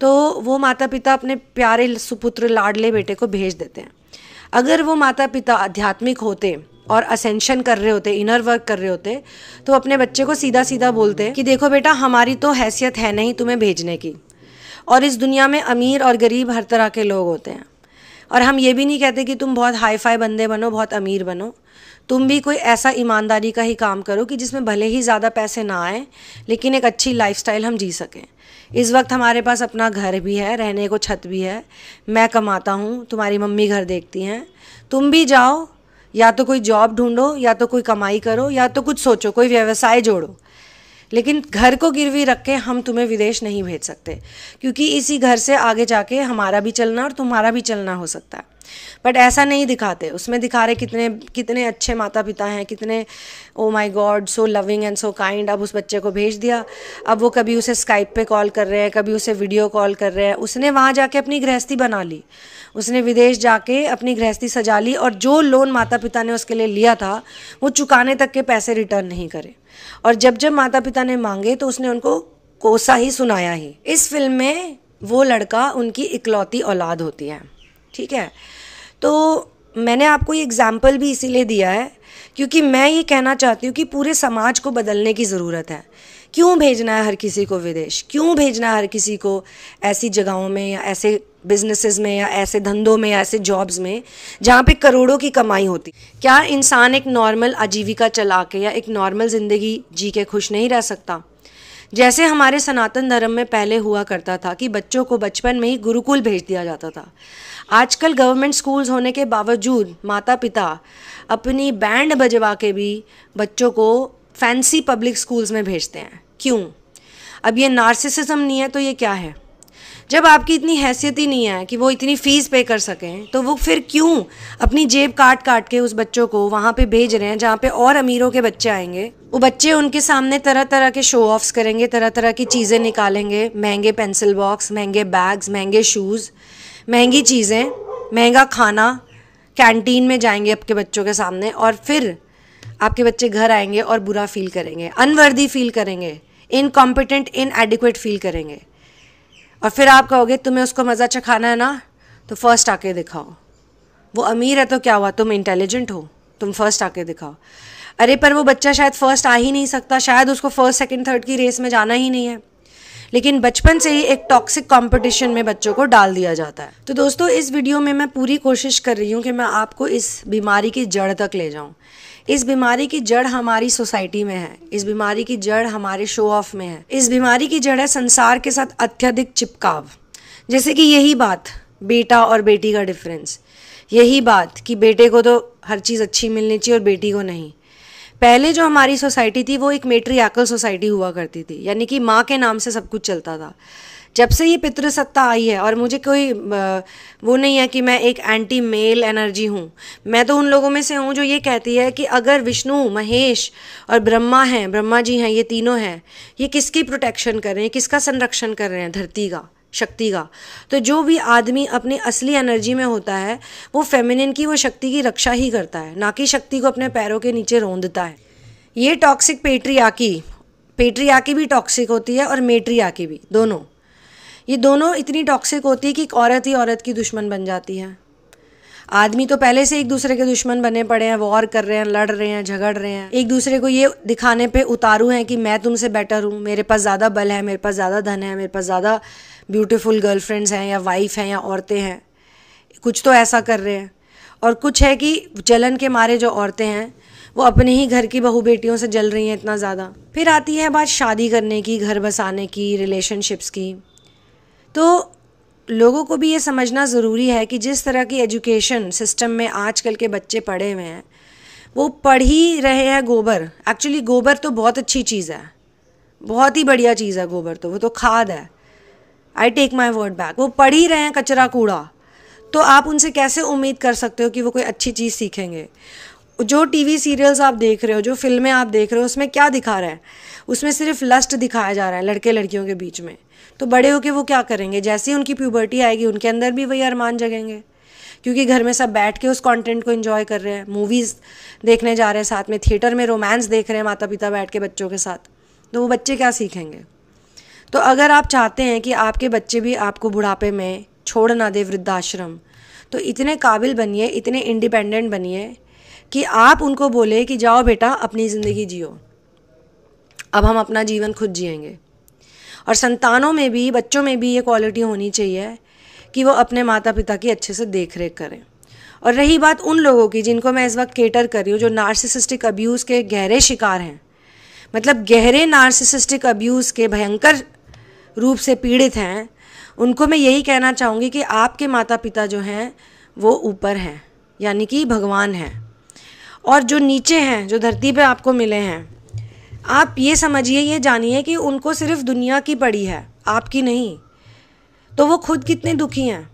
तो वो माता पिता अपने प्यारे सुपुत्र लाडले बेटे को भेज देते हैं अगर वो माता पिता आध्यात्मिक होते और असेंशन कर रहे होते इनर वर्क कर रहे होते तो अपने बच्चे को सीधा सीधा बोलते कि देखो बेटा हमारी तो हैसियत है नहीं तुम्हें भेजने की और इस दुनिया में अमीर और गरीब हर तरह के लोग होते हैं और हम ये भी नहीं कहते कि तुम बहुत हाई फाई बंदे बनो बहुत अमीर बनो तुम भी कोई ऐसा ईमानदारी का ही काम करो कि जिसमें भले ही ज़्यादा पैसे ना आए लेकिन एक अच्छी लाइफस्टाइल हम जी सकें इस वक्त हमारे पास अपना घर भी है रहने को छत भी है मैं कमाता हूँ तुम्हारी मम्मी घर देखती हैं तुम भी जाओ या तो कोई जॉब ढूंढो या तो कोई कमाई करो या तो कुछ सोचो कोई व्यवसाय जोड़ो लेकिन घर को गिरवी रख के हम तुम्हें विदेश नहीं भेज सकते क्योंकि इसी घर से आगे जाके हमारा भी चलना और तुम्हारा भी चलना हो सकता है बट ऐसा नहीं दिखाते उसमें दिखा रहे कितने कितने अच्छे माता पिता हैं कितने oh my God so loving and so kind अब उस बच्चे को भेज दिया अब वो कभी उसे स्काइप पे कॉल कर रहे हैं कभी उसे वीडियो कॉल कर रहे हैं उसने वहाँ जाके अपनी गृहस्थी बना ली उसने विदेश जाके अपनी गृहस्थी सजा ली और जो लोन माता पिता ने उसके लिए लिया था वो चुकाने तक के पैसे रिटर्न नहीं करे और जब जब माता पिता ने मांगे तो उसने उनको कोसा ही सुनाया ही इस फिल्म में वो लड़का उनकी इकलौती औलाद होती है ठीक है तो मैंने आपको ये एग्ज़ाम्पल भी इसीलिए दिया है क्योंकि मैं ये कहना चाहती हूँ कि पूरे समाज को बदलने की ज़रूरत है क्यों भेजना है हर किसी को विदेश क्यों भेजना है हर किसी को ऐसी जगहों में या ऐसे बिजनेसेस में या ऐसे धंधों में या ऐसे जॉब्स में जहाँ पे करोड़ों की कमाई होती क्या इंसान एक नॉर्मल आजीविका चला के या एक नॉर्मल ज़िंदगी जी के खुश नहीं रह सकता जैसे हमारे सनातन धर्म में पहले हुआ करता था कि बच्चों को बचपन में ही गुरुकुल भेज दिया जाता था आजकल गवर्नमेंट स्कूल्स होने के बावजूद माता पिता अपनी बैंड बजवा के भी बच्चों को फैंसी पब्लिक स्कूल्स में भेजते हैं क्यों अब ये नार्सिसिज्म नहीं है तो ये क्या है जब आपकी इतनी हैसियत ही नहीं है कि वो इतनी फ़ीस पे कर सकें तो वो फिर क्यों अपनी जेब काट काट के उस बच्चों को वहाँ पे भेज रहे हैं जहाँ पे और अमीरों के बच्चे आएंगे वो बच्चे उनके सामने तरह तरह के शो ऑफ्स करेंगे तरह तरह की चीज़ें निकालेंगे महंगे पेंसिल बॉक्स महंगे बैग्स महंगे शूज़ महंगी चीज़ें महंगा खाना कैंटीन में जाएंगे आपके बच्चों के सामने और फिर आपके बच्चे घर आएंगे और बुरा फील करेंगे अनवर्दी फील करेंगे इनकॉम्पिटेंट इन एडिक्वेट फील करेंगे और फिर आप कहोगे तुम्हें उसको मज़ा चखाना है ना तो फर्स्ट आके दिखाओ वो अमीर है तो क्या हुआ तुम इंटेलिजेंट हो तुम फर्स्ट आके दिखाओ अरे पर वो बच्चा शायद फर्स्ट आ ही नहीं सकता शायद उसको फर्स्ट सेकंड थर्ड की रेस में जाना ही नहीं है लेकिन बचपन से ही एक टॉक्सिक कंपटीशन में बच्चों को डाल दिया जाता है तो दोस्तों इस वीडियो में मैं पूरी कोशिश कर रही हूँ कि मैं आपको इस बीमारी की जड़ तक ले जाऊँ इस बीमारी की जड़ हमारी सोसाइटी में है इस बीमारी की जड़ हमारे शो ऑफ में है इस बीमारी की जड़ है संसार के साथ अत्यधिक चिपकाव जैसे कि यही बात बेटा और बेटी का डिफरेंस यही बात कि बेटे को तो हर चीज़ अच्छी मिलनी चाहिए और बेटी को नहीं पहले जो हमारी सोसाइटी थी वो एक मेट्रियाकल सोसाइटी हुआ करती थी यानी कि माँ के नाम से सब कुछ चलता था जब से ये पितृसत्ता आई है और मुझे कोई वो नहीं है कि मैं एक एंटी मेल एनर्जी हूँ मैं तो उन लोगों में से हूँ जो ये कहती है कि अगर विष्णु महेश और ब्रह्मा हैं ब्रह्मा जी हैं ये तीनों हैं ये किसकी प्रोटेक्शन कर रहे हैं किसका संरक्षण कर रहे हैं धरती का शक्ति का तो जो भी आदमी अपनी असली एनर्जी में होता है वो फेमिनिन की वो शक्ति की रक्षा ही करता है ना कि शक्ति को अपने पैरों के नीचे रोंदता है ये टॉक्सिक पेट्रियाकी पेट्रियाकी भी टॉक्सिक होती है और मेट्रियाकी भी दोनों ये दोनों इतनी टॉक्सिक होती है कि एक औरत ही औरत की दुश्मन बन जाती है आदमी तो पहले से एक दूसरे के दुश्मन बने पड़े हैं वॉर कर रहे हैं लड़ रहे हैं झगड़ रहे हैं एक दूसरे को ये दिखाने पे उतारू हैं कि मैं तुमसे बेटर हूँ मेरे पास ज़्यादा बल है मेरे पास ज़्यादा धन है मेरे पास ज़्यादा ब्यूटीफुल गर्लफ्रेंड्स हैं या वाइफ हैं या औरतें हैं कुछ तो ऐसा कर रहे हैं और कुछ है कि जलन के मारे जो औरतें हैं वो अपने ही घर की बहू बेटियों से जल रही हैं इतना ज़्यादा फिर आती है बात शादी करने की घर बसाने की रिलेशनशिप्स की तो लोगों को भी ये समझना ज़रूरी है कि जिस तरह की एजुकेशन सिस्टम में आजकल के बच्चे पढ़े हुए हैं वो पढ़ ही रहे हैं गोबर एक्चुअली गोबर तो बहुत अच्छी चीज़ है बहुत ही बढ़िया चीज़ है गोबर तो वो तो खाद है I take my word back वो पढ़ ही रहे हैं कचरा कूड़ा तो आप उनसे कैसे उम्मीद कर सकते हो कि वो कोई अच्छी चीज़ सीखेंगे जो टीवी सीरियल्स आप देख रहे हो जो फिल्में आप देख रहे हो उसमें क्या दिखा रहे हैं उसमें सिर्फ लस्ट दिखाया जा रहा है लड़के लड़कियों के बीच में तो बड़े होके वो क्या करेंगे जैसे ही उनकी प्यूबर्टी आएगी उनके अंदर भी वही अरमान जगेंगे क्योंकि घर में सब बैठ के उस कंटेंट को इन्जॉय कर रहे हैं मूवीज़ देखने जा रहे हैं साथ में थिएटर में रोमांस देख रहे हैं माता पिता बैठ के बच्चों के साथ तो वो बच्चे क्या सीखेंगे तो अगर आप चाहते हैं कि आपके बच्चे भी आपको बुढ़ापे में छोड़ ना दे वृद्धाश्रम तो इतने काबिल बनिए इतने इंडिपेंडेंट बनिए कि आप उनको बोले कि जाओ बेटा अपनी ज़िंदगी जियो अब हम अपना जीवन खुद जियेंगे और संतानों में भी बच्चों में भी ये क्वालिटी होनी चाहिए कि वो अपने माता पिता की अच्छे से देख रेख करें और रही बात उन लोगों की जिनको मैं इस वक्त केटर कर रही हूँ जो नार्सिसिस्टिक अब्यूज़ के गहरे शिकार हैं मतलब गहरे नार्सिसिस्टिक अब्यूज़ के भयंकर रूप से पीड़ित हैं उनको मैं यही कहना चाहूँगी कि आपके माता पिता जो हैं वो ऊपर हैं यानी कि भगवान हैं और जो नीचे हैं जो धरती पे आपको मिले हैं आप ये समझिए ये जानिए कि उनको सिर्फ दुनिया की पड़ी है आपकी नहीं तो वो खुद कितने दुखी हैं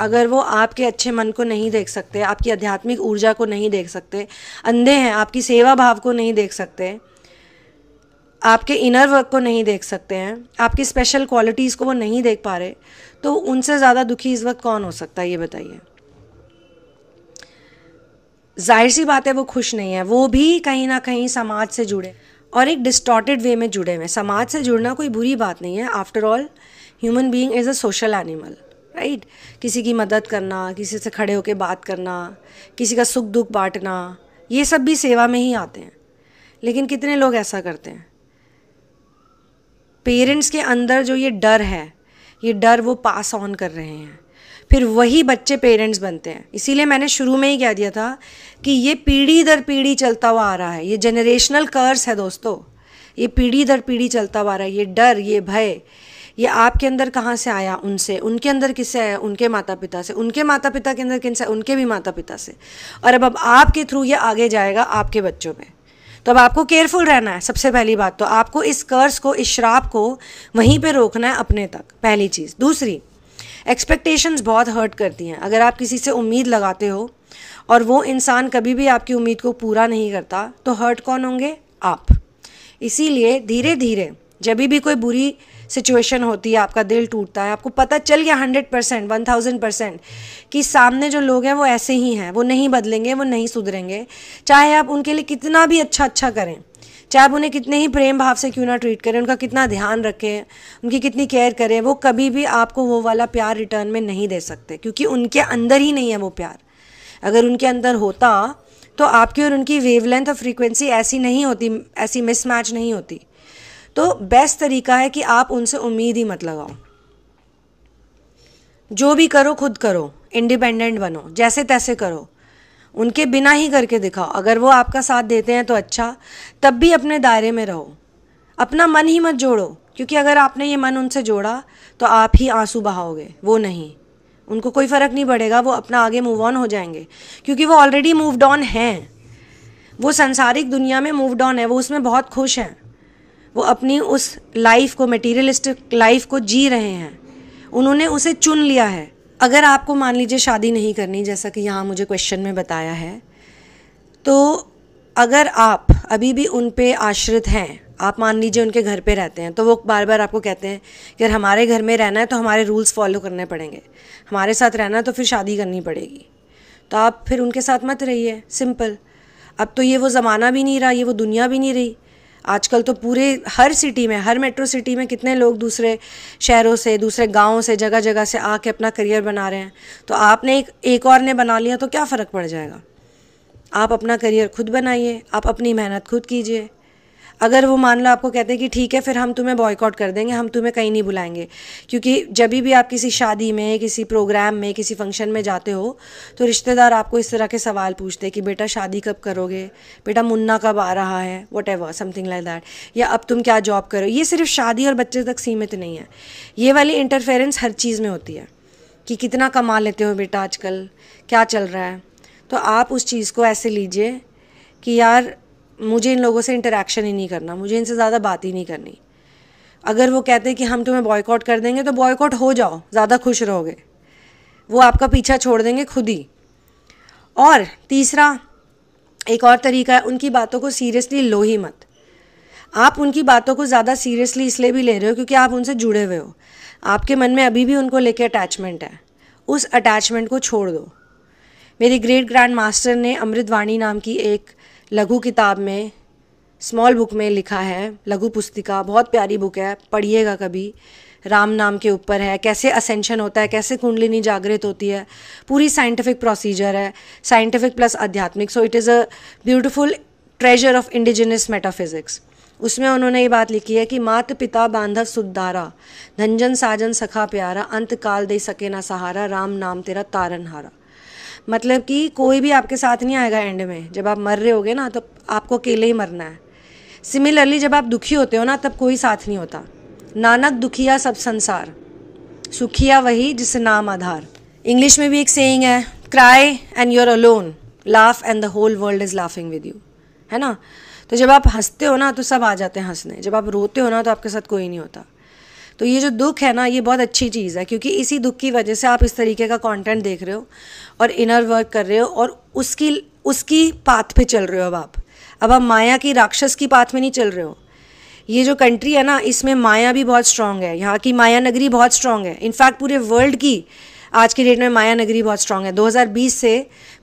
अगर वो आपके अच्छे मन को नहीं देख सकते आपकी आध्यात्मिक ऊर्जा को नहीं देख सकते अंधे हैं आपकी सेवा भाव को नहीं देख सकते आपके इनर वर्क को नहीं देख सकते हैं आपकी स्पेशल क्वालिटीज़ को वो नहीं देख पा रहे तो उनसे ज़्यादा दुखी इस वक्त कौन हो सकता है ये बताइए जाहिर सी बात है वो खुश नहीं है वो भी कहीं ना कहीं समाज से जुड़े और एक डिस्टॉर्टेड वे में जुड़े हुए हैं समाज से जुड़ना कोई बुरी बात नहीं है after all human being is a social animal right किसी की मदद करना किसी से खड़े होकर बात करना किसी का सुख दुख बांटना ये सब भी सेवा में ही आते हैं लेकिन कितने लोग ऐसा करते हैं पेरेंट्स के अंदर जो ये डर है ये डर वो पास ऑन कर रहे हैं फिर वही बच्चे पेरेंट्स बनते हैं इसीलिए मैंने शुरू में ही कह दिया था कि ये पीढ़ी दर पीढ़ी चलता हुआ आ रहा है ये जनरेशनल कर्स है दोस्तों ये पीढ़ी दर पीढ़ी चलता हुआ आ रहा है ये डर ये भय ये आपके अंदर कहाँ से आया उनसे उनके अंदर किससे आया उनके माता पिता से उनके माता पिता के अंदर किन से उनके भी माता पिता से और अब अब आपके थ्रू ये आगे जाएगा आपके बच्चों में तो अब आपको केयरफुल रहना है सबसे पहली बात तो आपको इस कर्ज को इस श्राप को वहीं पे रोकना है अपने तक पहली चीज़ दूसरी एक्सपेक्टेशंस बहुत हर्ट करती हैं अगर आप किसी से उम्मीद लगाते हो और वो इंसान कभी भी आपकी उम्मीद को पूरा नहीं करता तो हर्ट कौन होंगे आप इसीलिए धीरे धीरे जब भी कोई बुरी सिचुएशन होती है आपका दिल टूटता है आपको पता चल गया hundred percent one thousand percent कि सामने जो लोग हैं वो ऐसे ही हैं वो नहीं बदलेंगे वो नहीं सुधरेंगे चाहे आप उनके लिए कितना भी अच्छा अच्छा करें चाहे आप उन्हें कितने ही प्रेम भाव से क्यों ना ट्रीट करें उनका कितना ध्यान रखें उनकी कितनी केयर करें वो कभी भी आपको वो वाला प्यार रिटर्न में नहीं दे सकते क्योंकि उनके अंदर ही नहीं है वो प्यार अगर उनके अंदर होता तो आपकी और उनकी वेवलेंथ और फ्रीक्वेंसी ऐसी नहीं होती ऐसी मिसमैच नहीं होती तो बेस्ट तरीका है कि आप उनसे उम्मीद ही मत लगाओ जो भी करो खुद करो इंडिपेंडेंट बनो जैसे तैसे करो उनके बिना ही करके दिखाओ अगर वो आपका साथ देते हैं तो अच्छा तब भी अपने दायरे में रहो अपना मन ही मत जोड़ो क्योंकि अगर आपने ये मन उनसे जोड़ा तो आप ही आंसू बहाओगे वो नहीं उनको कोई फ़र्क नहीं पड़ेगा वो अपना आगे मूव ऑन हो जाएंगे क्योंकि वो ऑलरेडी मूवड ऑन हैं वो संसारिक दुनिया में मूवड ऑन है वो उसमें बहुत खुश हैं वो अपनी उस लाइफ को मटीरियलिस्टिक लाइफ को जी रहे हैं उन्होंने उसे चुन लिया है अगर आपको मान लीजिए शादी नहीं करनी जैसा कि यहाँ मुझे क्वेश्चन में बताया है तो अगर आप अभी भी उन पर आश्रित हैं आप मान लीजिए उनके घर पे रहते हैं तो वो बार बार आपको कहते हैं कि अगर हमारे घर में रहना है तो हमारे रूल्स फॉलो करने पड़ेंगे हमारे साथ रहना है तो फिर शादी करनी पड़ेगी तो आप फिर उनके साथ मत रहिए सिंपल अब तो ये वो ज़माना भी नहीं रहा ये वो दुनिया भी नहीं रही आजकल तो पूरे हर सिटी में हर मेट्रो सिटी में कितने लोग दूसरे शहरों से दूसरे गाँव से जगह जगह से आके अपना करियर बना रहे हैं तो आपने एक एक और ने बना लिया तो क्या फ़र्क पड़ जाएगा आप अपना करियर खुद बनाइए आप अपनी मेहनत खुद कीजिए अगर वो मान लो आपको कहते हैं कि ठीक है फिर हम तुम्हें बॉयकॉट कर देंगे हम तुम्हें कहीं नहीं बुलाएंगे क्योंकि जब भी आप किसी शादी में किसी प्रोग्राम में किसी फंक्शन में जाते हो तो रिश्तेदार आपको इस तरह के सवाल पूछते हैं कि बेटा शादी कब करोगे बेटा मुन्ना कब आ रहा है whatever something like that या अब तुम क्या जॉब करो ये सिर्फ शादी और बच्चे तक सीमित नहीं है ये वाली इंटरफेरेंस हर चीज़ में होती है कि कितना कमा लेते हो बेटा आजकल क्या चल रहा है तो आप उस चीज़ को ऐसे लीजिए कि यार मुझे इन लोगों से इंटरेक्शन ही नहीं करना मुझे इनसे ज़्यादा बात ही नहीं करनी अगर वो कहते हैं कि हम तुम्हें बॉयकॉट कर देंगे तो बॉयकॉट हो जाओ ज़्यादा खुश रहोगे वो आपका पीछा छोड़ देंगे खुद ही और तीसरा एक और तरीका है उनकी बातों को सीरियसली लो ही मत आप उनकी बातों को ज़्यादा सीरियसली इसलिए भी ले रहे हो क्योंकि आप उनसे जुड़े हुए हो आपके मन में अभी भी उनको लेके अटैचमेंट है उस अटैचमेंट को छोड़ दो मेरी ग्रेट ग्रैंड मास्टर ने अमृतवाणी नाम की एक लघु किताब में स्मॉल बुक में लिखा है लघु पुस्तिका बहुत प्यारी बुक है पढ़िएगा कभी राम नाम के ऊपर है कैसे असेंशन होता है कैसे कुंडलिनी जागृत होती है पूरी साइंटिफिक प्रोसीजर है साइंटिफिक प्लस आध्यात्मिक so it is a beautiful treasure of indigenous metaphysics उसमें उन्होंने ये बात लिखी है कि मात पिता बांधव सुधारा धनजन साजन सखा प्यारा अंत काल दे सके ना सहारा राम नाम तेरा तारन हारा मतलब कि कोई भी आपके साथ नहीं आएगा एंड में जब आप मर रहे होगे ना तो आपको अकेले ही मरना है सिमिलरली जब आप दुखी होते हो ना तब कोई साथ नहीं होता नानक दुखिया सब संसार सुखिया वही जिस नाम आधार इंग्लिश में भी एक सेइंग है cry and you're alone laugh and the whole world is laughing with you है ना तो जब आप हंसते हो ना तो सब आ जाते हैं हंसने जब आप रोते हो ना तो आपके साथ कोई नहीं होता तो ये जो दुख है ना ये बहुत अच्छी चीज़ है क्योंकि इसी दुख की वजह से आप इस तरीके का कंटेंट देख रहे हो और इनर वर्क कर रहे हो और उसकी उसकी पाथ पे चल रहे हो अब आप अब आप माया की राक्षस की पाथ में नहीं चल रहे हो ये जो कंट्री है ना इसमें माया भी बहुत स्ट्रांग है यहाँ की माया नगरी बहुत स्ट्रांग है इनफैक्ट पूरे वर्ल्ड की आज की डेट में माया नगरी बहुत स्ट्रांग है 2020 से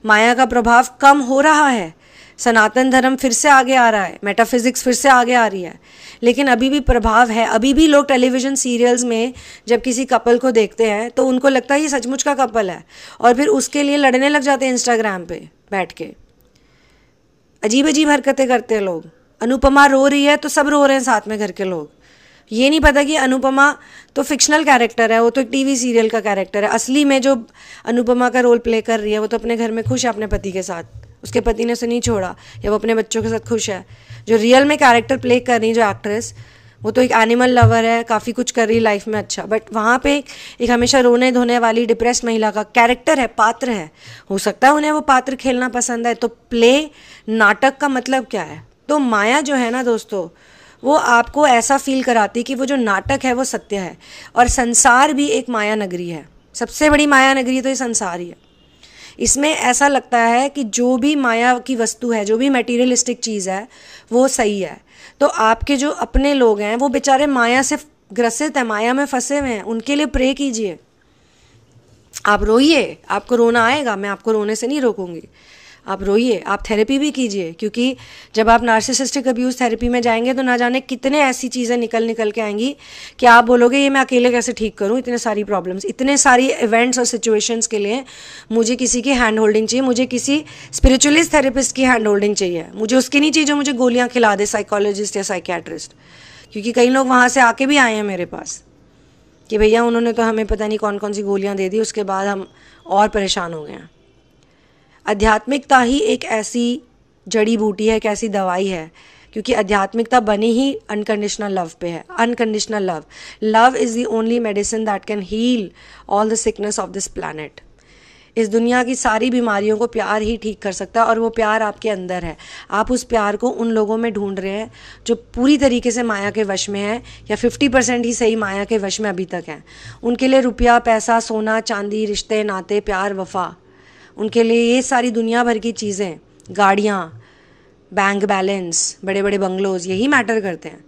माया का प्रभाव कम हो रहा है सनातन धर्म फिर से आगे आ रहा है मेटाफिज़िक्स फिर से आगे आ रही है लेकिन अभी भी प्रभाव है अभी भी लोग टेलीविज़न सीरियल्स में जब किसी कपल को देखते हैं तो उनको लगता है ये सचमुच का कपल है और फिर उसके लिए लड़ने लग जाते हैं इंस्टाग्राम पर बैठ के अजीब अजीब हरकतें करते हैं लोग अनुपमा रो रही है तो सब रो रहे हैं साथ में घर के लोग ये नहीं पता कि अनुपमा तो फिक्शनल कैरेक्टर है वो तो एक टीवी सीरियल का कैरेक्टर है असली में जो अनुपमा का रोल प्ले कर रही है वो तो अपने घर में खुश है अपने पति के साथ उसके पति ने उसे नहीं छोड़ा या वो अपने बच्चों के साथ खुश है जो रियल में कैरेक्टर प्ले कर रही जो एक्ट्रेस वो तो एक एनिमल लवर है काफ़ी कुछ कर रही लाइफ में अच्छा बट वहाँ पे एक हमेशा रोने धोने वाली डिप्रेस महिला का कैरेक्टर है पात्र है हो सकता है उन्हें वो पात्र खेलना पसंद है तो प्ले नाटक का मतलब क्या है तो माया जो है ना दोस्तों वो आपको ऐसा फील कराती कि वो जो नाटक है वो सत्य है और संसार भी एक माया नगरी है सबसे बड़ी माया नगरी तो ये संसार ही है इसमें ऐसा लगता है कि जो भी माया की वस्तु है जो भी मटेरियलिस्टिक चीज़ है वो सही है तो आपके जो अपने लोग हैं वो बेचारे माया से ग्रसित हैं माया में फंसे हुए हैं उनके लिए प्रे कीजिए आप रोइए आपको रोना आएगा मैं आपको रोने से नहीं रोकूंगी आप रोइए आप थेरेपी भी कीजिए क्योंकि जब आप नार्सिसिस्टिक अब्यूज़ थेरेपी में जाएंगे तो ना जाने कितने ऐसी चीज़ें निकल निकल के आएंगी कि आप बोलोगे ये मैं अकेले कैसे ठीक करूँ इतने सारी प्रॉब्लम्स इतने सारी इवेंट्स और सिचुएशंस के लिए मुझे किसी की हैंड होल्डिंग चाहिए मुझे किसी स्पिरिचुअलिस्ट थेरेपिस्ट की हैंड होल्डिंग चाहिए मुझे उसकी नहीं चाहिए जो मुझे गोलियाँ खिला दे साइकोलॉजिस्ट या साइकेट्रिस्ट क्योंकि कई लोग वहाँ से आके भी आए हैं मेरे पास कि भैया उन्होंने तो हमें पता नहीं कौन कौन सी गोलियाँ दे दी उसके बाद हम और परेशान हो गए हैं आध्यात्मिकता ही एक ऐसी जड़ी बूटी है एक ऐसी दवाई है क्योंकि आध्यात्मिकता बनी ही अनकंडीशनल लव पे है unconditional love love is the only medicine that can heal all the sickness of this planet इस दुनिया की सारी बीमारियों को प्यार ही ठीक कर सकता है और वो प्यार आपके अंदर है आप उस प्यार को उन लोगों में ढूंढ रहे हैं जो पूरी तरीके से माया के वश में है या फिफ्टी परसेंट ही सही माया के वश में अभी तक हैं उनके लिए रुपया पैसा सोना चांदी रिश्ते नाते प्यार वफा उनके लिए ये सारी दुनिया भर की चीज़ें गाड़ियाँ बैंक बैलेंस बड़े बड़े बंगलोज यही मैटर करते हैं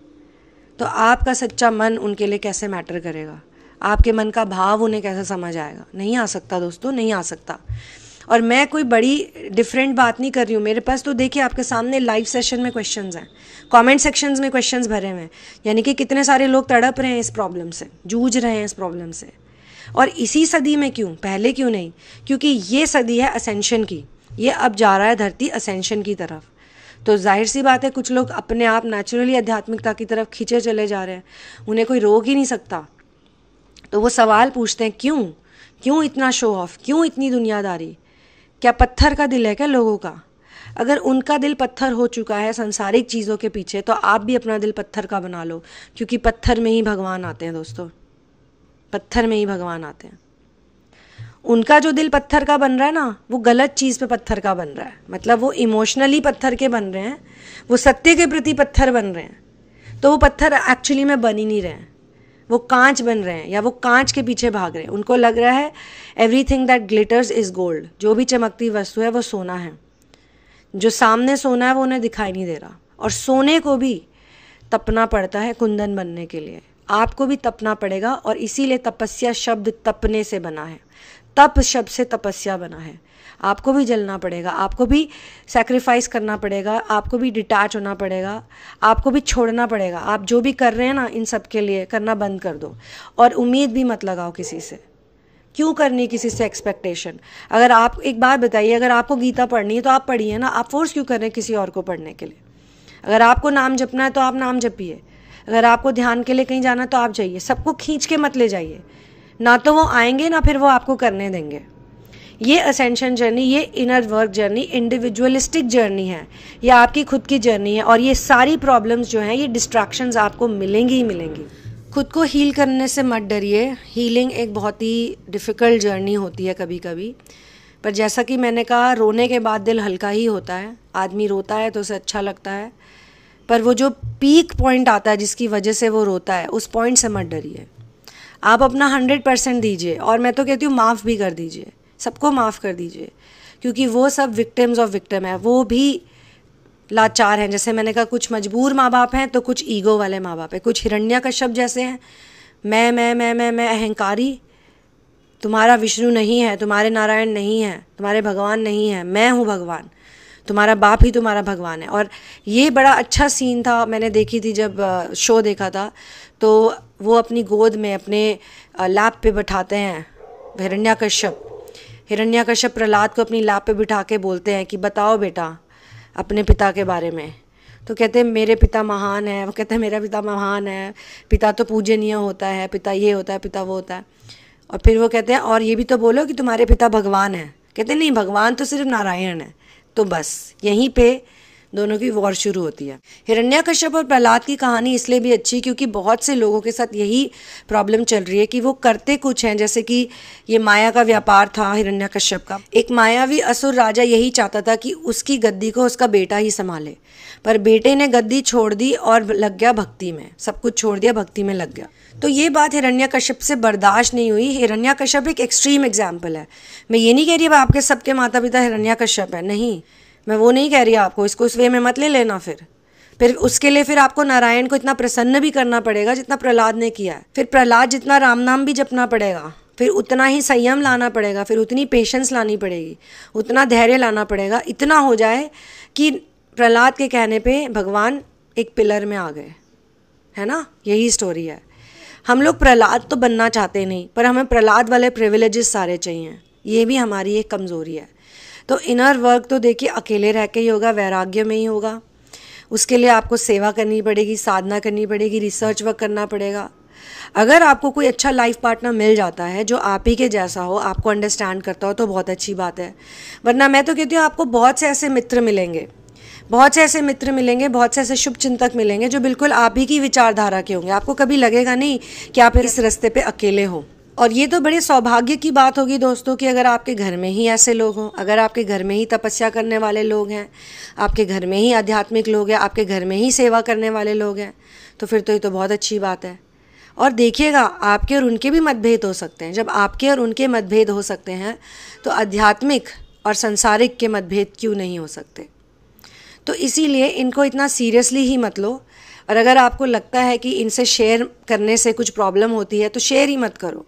तो आपका सच्चा मन उनके लिए कैसे मैटर करेगा आपके मन का भाव उन्हें कैसे समझ आएगा नहीं आ सकता दोस्तों नहीं आ सकता और मैं कोई बड़ी डिफरेंट बात नहीं कर रही हूँ मेरे पास तो देखिए आपके सामने लाइव सेशन में क्वेश्चन हैं कॉमेंट सेक्शन में क्वेश्चन भरे हुए हैं यानी कि कितने सारे लोग तड़प रहे हैं इस प्रॉब्लम से जूझ रहे हैं इस प्रॉब्लम से और इसी सदी में क्यों पहले क्यों नहीं क्योंकि ये सदी है असेंशन की ये अब जा रहा है धरती असेंशन की तरफ तो जाहिर सी बात है कुछ लोग अपने आप नेचुरली आध्यात्मिकता की तरफ खींचे चले जा रहे हैं उन्हें कोई रोक ही नहीं सकता तो वो सवाल पूछते हैं क्यों क्यों इतना शो ऑफ क्यों इतनी दुनियादारी क्या पत्थर का दिल है क्या लोगों का अगर उनका दिल पत्थर हो चुका है संसारिक चीज़ों के पीछे तो आप भी अपना दिल पत्थर का बना लो क्योंकि पत्थर में ही भगवान आते हैं दोस्तों पत्थर में ही भगवान आते हैं उनका जो दिल पत्थर का बन रहा है ना वो गलत चीज़ पे पत्थर का बन रहा है मतलब वो इमोशनली पत्थर के बन रहे हैं वो सत्य के प्रति पत्थर बन रहे हैं तो वो पत्थर एक्चुअली में बन ही नहीं रहे हैं वो कांच बन रहे हैं या वो कांच के पीछे भाग रहे हैं उनको लग रहा है everything that glitters is gold जो भी चमकती वस्तु है वो सोना है जो सामने सोना है वो उन्हें दिखाई नहीं दे रहा और सोने को भी तपना पड़ता है कुंदन बनने के लिए आपको भी तपना पड़ेगा और इसीलिए तपस्या शब्द तपने से बना है तप शब्द से तपस्या बना है आपको भी जलना पड़ेगा आपको भी सेक्रीफाइस करना पड़ेगा आपको भी डिटैच होना पड़ेगा आपको भी छोड़ना पड़ेगा आप जो भी कर रहे हैं ना इन सब के लिए करना बंद कर दो और उम्मीद भी मत लगाओ किसी से क्यों करनी किसी से एक्सपेक्टेशन अगर आप एक बात बताइए अगर आपको गीता पढ़नी है तो आप पढ़िए ना आप फोर्स क्यों कर रहे हैं किसी और को पढ़ने के लिए अगर आपको नाम जपना है तो आप नाम जपिए अगर आपको ध्यान के लिए कहीं जाना तो आप जाइए सबको खींच के मत ले जाइए ना तो वो आएंगे ना फिर वो आपको करने देंगे ये असेंशन जर्नी ये inner work journey individualistic journey है ये आपकी खुद की जर्नी है और ये सारी प्रॉब्लम्स जो हैं ये डिस्ट्रैक्शंस आपको मिलेंगी ही मिलेंगी खुद को हील करने से मत डरिए हीलिंग एक बहुत ही डिफ़िकल्ट जर्नी होती है कभी कभी पर जैसा कि मैंने कहा रोने के बाद दिल हल्का ही होता है आदमी रोता है तो उसे अच्छा लगता है पर वो जो पीक पॉइंट आता है जिसकी वजह से वो रोता है उस पॉइंट से मत डरिए आप अपना हंड्रेड परसेंट दीजिए और मैं तो कहती हूँ माफ़ भी कर दीजिए सबको माफ़ कर दीजिए क्योंकि वो सब विक्टिम्स ऑफ विक्टिम है वो भी लाचार हैं जैसे मैंने कहा कुछ मजबूर माँ बाप हैं तो कुछ ईगो वाले माँ बाप हैं कुछ हिरण्य कश्यप जैसे हैं मैं मैं मैं मैं मैं अहंकारी तुम्हारा विष्णु नहीं है तुम्हारे नारायण नहीं है तुम्हारे भगवान नहीं है मैं हूँ भगवान तुम्हारा बाप ही तुम्हारा भगवान है और ये बड़ा अच्छा सीन था मैंने देखी थी जब शो देखा था तो वो अपनी गोद में अपने लैप पे बैठाते हैं हिरण्या कश्यप हिरण्या कश्यप प्रहलाद को अपनी लैप पे बिठा के बोलते हैं कि बताओ बेटा अपने पिता के बारे में तो कहते हैं मेरे पिता महान है वो कहते हैं मेरा पिता महान है पिता तो पूजनीय होता है पिता ये होता है पिता वो होता है और फिर वो कहते हैं और ये भी तो बोलो कि तुम्हारे पिता भगवान हैं कहते नहीं भगवान तो सिर्फ नारायण है तो बस यहीं पे दोनों की वॉर शुरू होती है हिरण्या कश्यप और प्रहलाद की कहानी इसलिए भी अच्छी क्योंकि बहुत से लोगों के साथ यही प्रॉब्लम चल रही है कि वो करते कुछ हैं जैसे कि ये माया का व्यापार था हिरण्या कश्यप का एक मायावी असुर राजा यही चाहता था कि उसकी गद्दी को उसका बेटा ही संभाले पर बेटे ने गद्दी छोड़ दी और लग गया भक्ति में सब कुछ छोड़ दिया भक्ति में लग गया तो ये बात हिरण्या कश्यप से बर्दाश्त नहीं हुई हिरण्या कश्यप एक एक्सट्रीम एग्जाम्पल है मैं ये नहीं कह रही अब आपके सबके माता पिता हिरण्या कश्यप है नहीं मैं वो नहीं कह रही आपको इसको इस वे में मत ले लेना फिर फिर उसके लिए फिर आपको नारायण को इतना प्रसन्न भी करना पड़ेगा जितना प्रहलाद ने किया है फिर प्रहलाद जितना राम नाम भी जपना पड़ेगा फिर उतना ही संयम लाना पड़ेगा फिर उतनी पेशेंस लानी पड़ेगी उतना धैर्य लाना पड़ेगा इतना हो जाए कि प्रहलाद के कहने पे भगवान एक पिलर में आ गए है ना यही स्टोरी है हम लोग प्रहलाद तो बनना चाहते नहीं पर हमें प्रहलाद वाले प्रिविलेज़ सारे चाहिए ये भी हमारी एक कमज़ोरी है तो इनर वर्क तो देखिए अकेले रह के ही होगा वैराग्य में ही होगा उसके लिए आपको सेवा करनी पड़ेगी साधना करनी पड़ेगी रिसर्च वर्क करना पड़ेगा अगर आपको कोई अच्छा लाइफ पार्टनर मिल जाता है जो आप ही के जैसा हो आपको अंडरस्टैंड करता हो तो बहुत अच्छी बात है वरना मैं तो कहती हूँ आपको बहुत से ऐसे मित्र मिलेंगे बहुत से ऐसे मित्र मिलेंगे बहुत से ऐसे शुभ चिंतक मिलेंगे जो बिल्कुल आप ही की विचारधारा के होंगे आपको कभी लगेगा नहीं कि आप इस रास्ते पे अकेले हो और ये तो बड़े सौभाग्य की बात होगी दोस्तों कि अगर आपके घर में ही ऐसे लोग हों अगर आपके घर में ही तपस्या करने वाले लोग हैं आपके घर में ही आध्यात्मिक लोग हैं आपके घर में ही सेवा करने वाले लोग हैं तो फिर तो ये तो बहुत अच्छी बात है और देखिएगा आपके और उनके भी मतभेद हो सकते हैं जब आपके और उनके मतभेद हो सकते हैं तो आध्यात्मिक और संसारिक के मतभेद क्यों नहीं हो सकते तो इसीलिए इनको इतना सीरियसली ही मत लो और अगर आपको लगता है कि इनसे शेयर करने से कुछ प्रॉब्लम होती है तो शेयर ही मत करो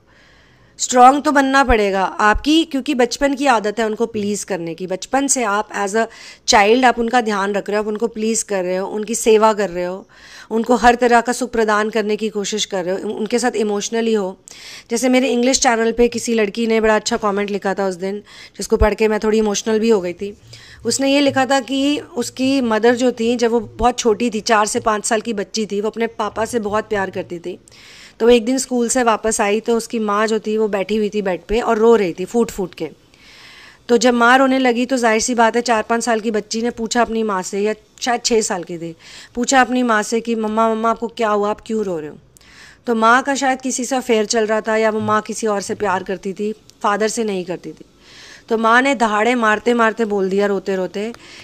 स्ट्रॉन्ग तो बनना पड़ेगा आपकी क्योंकि बचपन की आदत है उनको प्लीज़ करने की बचपन से आप एज अ चाइल्ड आप उनका ध्यान रख रहे हो आप उनको प्लीज़ कर रहे हो उनकी सेवा कर रहे हो उनको हर तरह का सुख प्रदान करने की कोशिश कर रहे हो उनके साथ इमोशनली हो जैसे मेरे इंग्लिश चैनल पे किसी लड़की ने बड़ा अच्छा कमेंट लिखा था उस दिन जिसको पढ़ के मैं थोड़ी इमोशनल भी हो गई थी उसने ये लिखा था कि उसकी मदर जो थी जब वो बहुत छोटी थी चार से पाँच साल की बच्ची थी वो अपने पापा से बहुत प्यार करती थी तो एक दिन स्कूल से वापस आई तो उसकी माँ जो थी वो बैठी हुई थी बेड पे और रो रही थी फूट फूट के तो जब माँ रोने लगी तो जाहिर सी बात है चार पाँच साल की बच्ची ने पूछा अपनी माँ से या शायद छः साल की थी पूछा अपनी माँ से कि मम्मा मम्मा आपको क्या हुआ आप क्यों रो रहे हो तो माँ का शायद किसी से अफेयर चल रहा था या वो माँ किसी और से प्यार करती थी फादर से नहीं करती थी तो माँ ने दहाड़े मारते मारते बोल दिया रोते रोते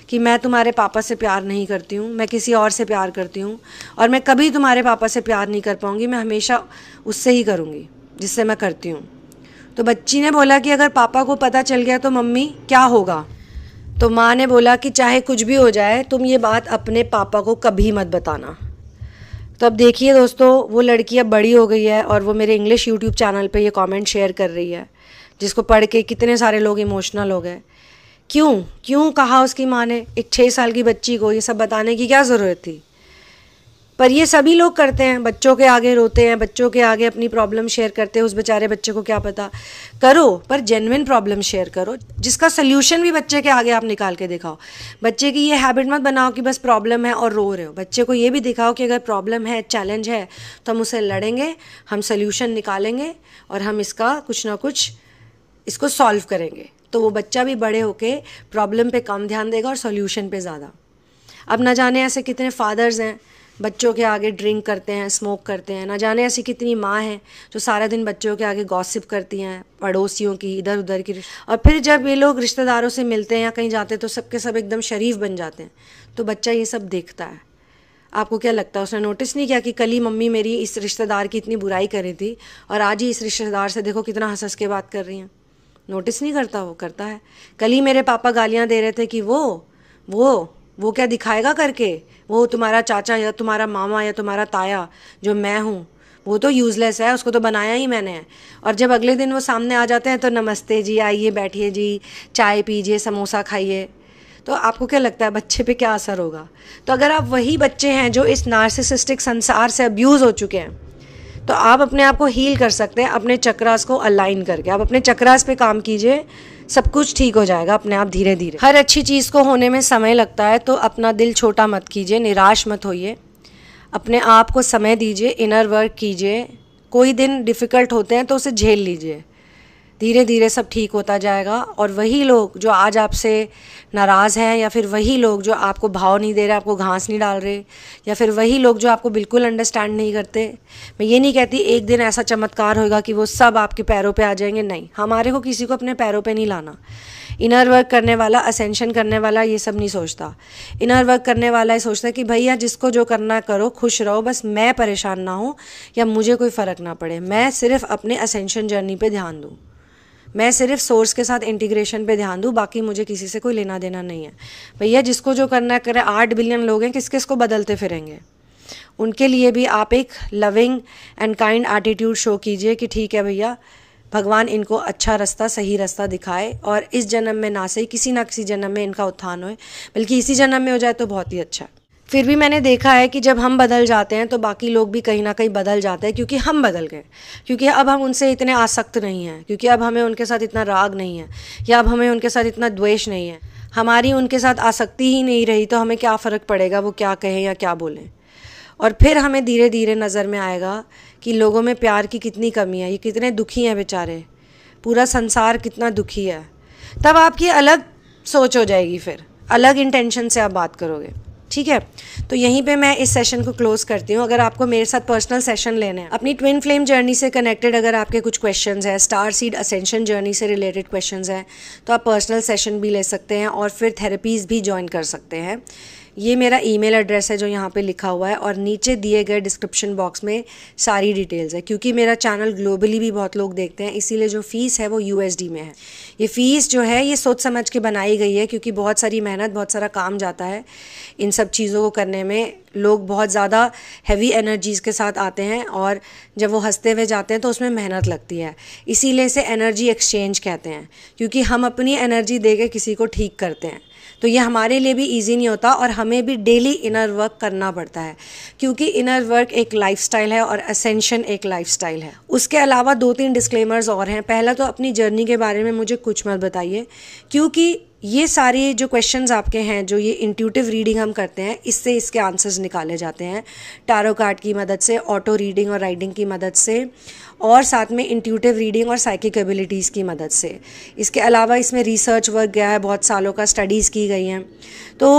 कि मैं तुम्हारे पापा से प्यार नहीं करती हूँ मैं किसी और से प्यार करती हूँ और मैं कभी तुम्हारे पापा से प्यार नहीं कर पाऊँगी मैं हमेशा उससे ही करूँगी जिससे मैं करती हूँ तो बच्ची ने बोला कि अगर पापा को पता चल गया तो मम्मी क्या होगा तो माँ ने बोला कि चाहे कुछ भी हो जाए तुम ये बात अपने पापा को कभी मत बताना तो अब देखिए दोस्तों वो लड़की अब बड़ी हो गई है और वो मेरे इंग्लिश यूट्यूब चैनल पे ये कमेंट शेयर कर रही है जिसको पढ़ के कितने सारे लोग इमोशनल हो गए क्यों क्यों कहा उसकी माँ ने एक छः साल की बच्ची को ये सब बताने की क्या ज़रूरत थी पर ये सभी लोग करते हैं बच्चों के आगे रोते हैं बच्चों के आगे अपनी प्रॉब्लम शेयर करते हैं उस बेचारे बच्चे को क्या पता करो पर जेनविन प्रॉब्लम शेयर करो जिसका सल्यूशन भी बच्चे के आगे आप निकाल के दिखाओ बच्चे की ये हैबिट मत बनाओ कि बस प्रॉब्लम है और रो रहे हो बच्चे को ये भी दिखाओ कि अगर प्रॉब्लम है चैलेंज है तो हम उसे लड़ेंगे हम सल्यूशन निकालेंगे और हम इसका कुछ ना कुछ इसको सॉल्व करेंगे तो वो बच्चा भी बड़े होके प्रॉब्लम पे कम ध्यान देगा और सॉल्यूशन पे ज़्यादा अब ना जाने ऐसे कितने फादर्स हैं बच्चों के आगे ड्रिंक करते हैं स्मोक करते हैं ना जाने ऐसी कितनी माँ हैं जो सारा दिन बच्चों के आगे गॉसिप करती हैं पड़ोसियों की इधर उधर की और फिर जब ये लोग रिश्तेदारों से मिलते हैं या कहीं जाते हैं तो सबके सब एकदम शरीफ बन जाते हैं तो बच्चा ये सब देखता है आपको क्या लगता है उसने नोटिस नहीं किया कि कल ही मम्मी मेरी इस रिश्तेदार की इतनी बुराई कर रही थी और आज ही इस रिश्तेदार से देखो कितना हंस हंस के बात कर रही हैं नोटिस नहीं करता वो करता है कल ही मेरे पापा गालियाँ दे रहे थे कि वो वो वो क्या दिखाएगा करके वो तुम्हारा चाचा या तुम्हारा मामा या तुम्हारा ताया जो मैं हूँ वो तो यूज़लेस है उसको तो बनाया ही मैंने और जब अगले दिन वो सामने आ जाते हैं तो नमस्ते जी आइए बैठिए जी चाय पीजिए समोसा खाइए तो आपको क्या लगता है बच्चे पे क्या असर होगा तो अगर आप वही बच्चे हैं जो इस नार्सिसिस्टिक संसार से अब्यूज़ हो चुके हैं तो आप अपने आप को हील कर सकते हैं अपने चक्रास को अलाइन करके आप अपने चक्रास पे काम कीजिए सब कुछ ठीक हो जाएगा अपने आप धीरे धीरे हर अच्छी चीज़ को होने में समय लगता है तो अपना दिल छोटा मत कीजिए निराश मत होइए अपने आप को समय दीजिए इनर वर्क कीजिए कोई दिन डिफ़िकल्ट होते हैं तो उसे झेल लीजिए धीरे धीरे सब ठीक होता जाएगा और वही लोग जो आज आपसे नाराज़ हैं या फिर वही लोग जो आपको भाव नहीं दे रहे आपको घास नहीं डाल रहे या फिर वही लोग जो आपको बिल्कुल अंडरस्टैंड नहीं करते मैं ये नहीं कहती एक दिन ऐसा चमत्कार होगा कि वो सब आपके पैरों पे आ जाएंगे नहीं हमारे को किसी को अपने पैरों पे नहीं लाना इनर वर्क करने वाला असेंशन करने वाला ये सब नहीं सोचता इनर वर्क करने वाला ये सोचता कि भैया जिसको जो करना करो खुश रहो बस मैं परेशान ना हूँ या मुझे कोई फ़र्क ना पड़े मैं सिर्फ अपने असेंशन जर्नी पर ध्यान दूँ मैं सिर्फ सोर्स के साथ इंटीग्रेशन पे ध्यान दूँ बाकी मुझे किसी से कोई लेना देना नहीं है भैया जिसको जो करना करे आठ बिलियन लोग हैं किस किस को बदलते फिरेंगे उनके लिए भी आप एक loving and kind attitude show कीजिए कि ठीक है भैया भगवान इनको अच्छा रास्ता सही रास्ता दिखाए और इस जन्म में ना सही किसी ना किसी जन्म में इनका उत्थान हो बल्कि इसी जन्म में हो जाए तो बहुत ही अच्छा फिर भी मैंने देखा है कि जब हम बदल जाते हैं तो बाकी लोग भी कहीं ना कहीं बदल जाते हैं क्योंकि हम बदल गए क्योंकि अब हम उनसे इतने आसक्त नहीं हैं क्योंकि अब हमें उनके साथ इतना राग नहीं है या अब हमें उनके साथ इतना द्वेष नहीं है हमारी उनके साथ आसक्ति ही नहीं रही तो हमें क्या फ़र्क पड़ेगा वो क्या कहें या क्या बोलें और फिर हमें धीरे धीरे नज़र में आएगा कि लोगों में प्यार की कितनी कमी है ये कितने दुखी हैं बेचारे पूरा संसार कितना दुखी है तब आपकी अलग सोच हो जाएगी फिर अलग इंटेंशन से आप बात करोगे ठीक है तो यहीं पे मैं इस सेशन को क्लोज करती हूँ अगर आपको मेरे साथ पर्सनल सेशन लेने हैं अपनी ट्विन फ्लेम जर्नी से कनेक्टेड अगर आपके कुछ क्वेश्चंस हैं स्टार सीड असेंशन जर्नी से रिलेटेड क्वेश्चंस हैं तो आप पर्सनल सेशन भी ले सकते हैं और फिर थेरेपीज़ भी ज्वाइन कर सकते हैं ये मेरा ईमेल एड्रेस है जो यहाँ पे लिखा हुआ है और नीचे दिए गए डिस्क्रिप्शन बॉक्स में सारी डिटेल्स है क्योंकि मेरा चैनल ग्लोबली भी बहुत लोग देखते हैं इसीलिए जो फ़ीस है वो यू में है ये फ़ीस जो है ये सोच समझ के बनाई गई है क्योंकि बहुत सारी मेहनत बहुत सारा काम जाता है इन सब चीज़ों को करने में लोग बहुत ज़्यादा हैवी एनर्जीज़ के साथ आते हैं और जब वो हंसते हुए जाते हैं तो उसमें मेहनत लगती है इसीलिए इसे एनर्जी एक्सचेंज कहते हैं क्योंकि हम अपनी एनर्जी दे किसी को ठीक करते हैं तो ये हमारे लिए भी ईजी नहीं होता और हमें भी डेली इनर वर्क करना पड़ता है क्योंकि इनर वर्क एक लाइफ है और असेंशन एक लाइफ है उसके अलावा दो तीन डिस्क्लेमर्स और हैं पहला तो अपनी जर्नी के बारे में मुझे कुछ मत बताइए क्योंकि ये सारे जो क्वेश्चंस आपके हैं जो ये इंट्यूटिव रीडिंग हम करते हैं इससे इसके आंसर्स निकाले जाते हैं टारो कार्ड की मदद से ऑटो रीडिंग और राइडिंग की मदद से और साथ में इंट्यूटिव रीडिंग और साइकिक एबिलिटीज़ की मदद से इसके अलावा इसमें रिसर्च वर्क गया है बहुत सालों का स्टडीज़ की गई हैं तो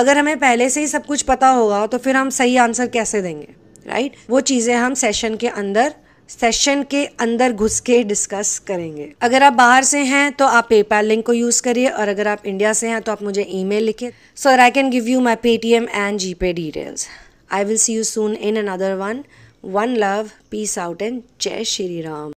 अगर हमें पहले से ही सब कुछ पता होगा तो फिर हम सही आंसर कैसे देंगे राइट वो चीज़ें हम सेशन के अंदर सेशन के अंदर घुस के डिस्कस करेंगे अगर आप बाहर से हैं तो आप पेपैल लिंक को यूज़ करिए और अगर आप इंडिया से हैं तो आप मुझे ईमेल लिखिए so I can give you my Paytm and GPay details I will see you soon in another one one love peace out and जय श्री राम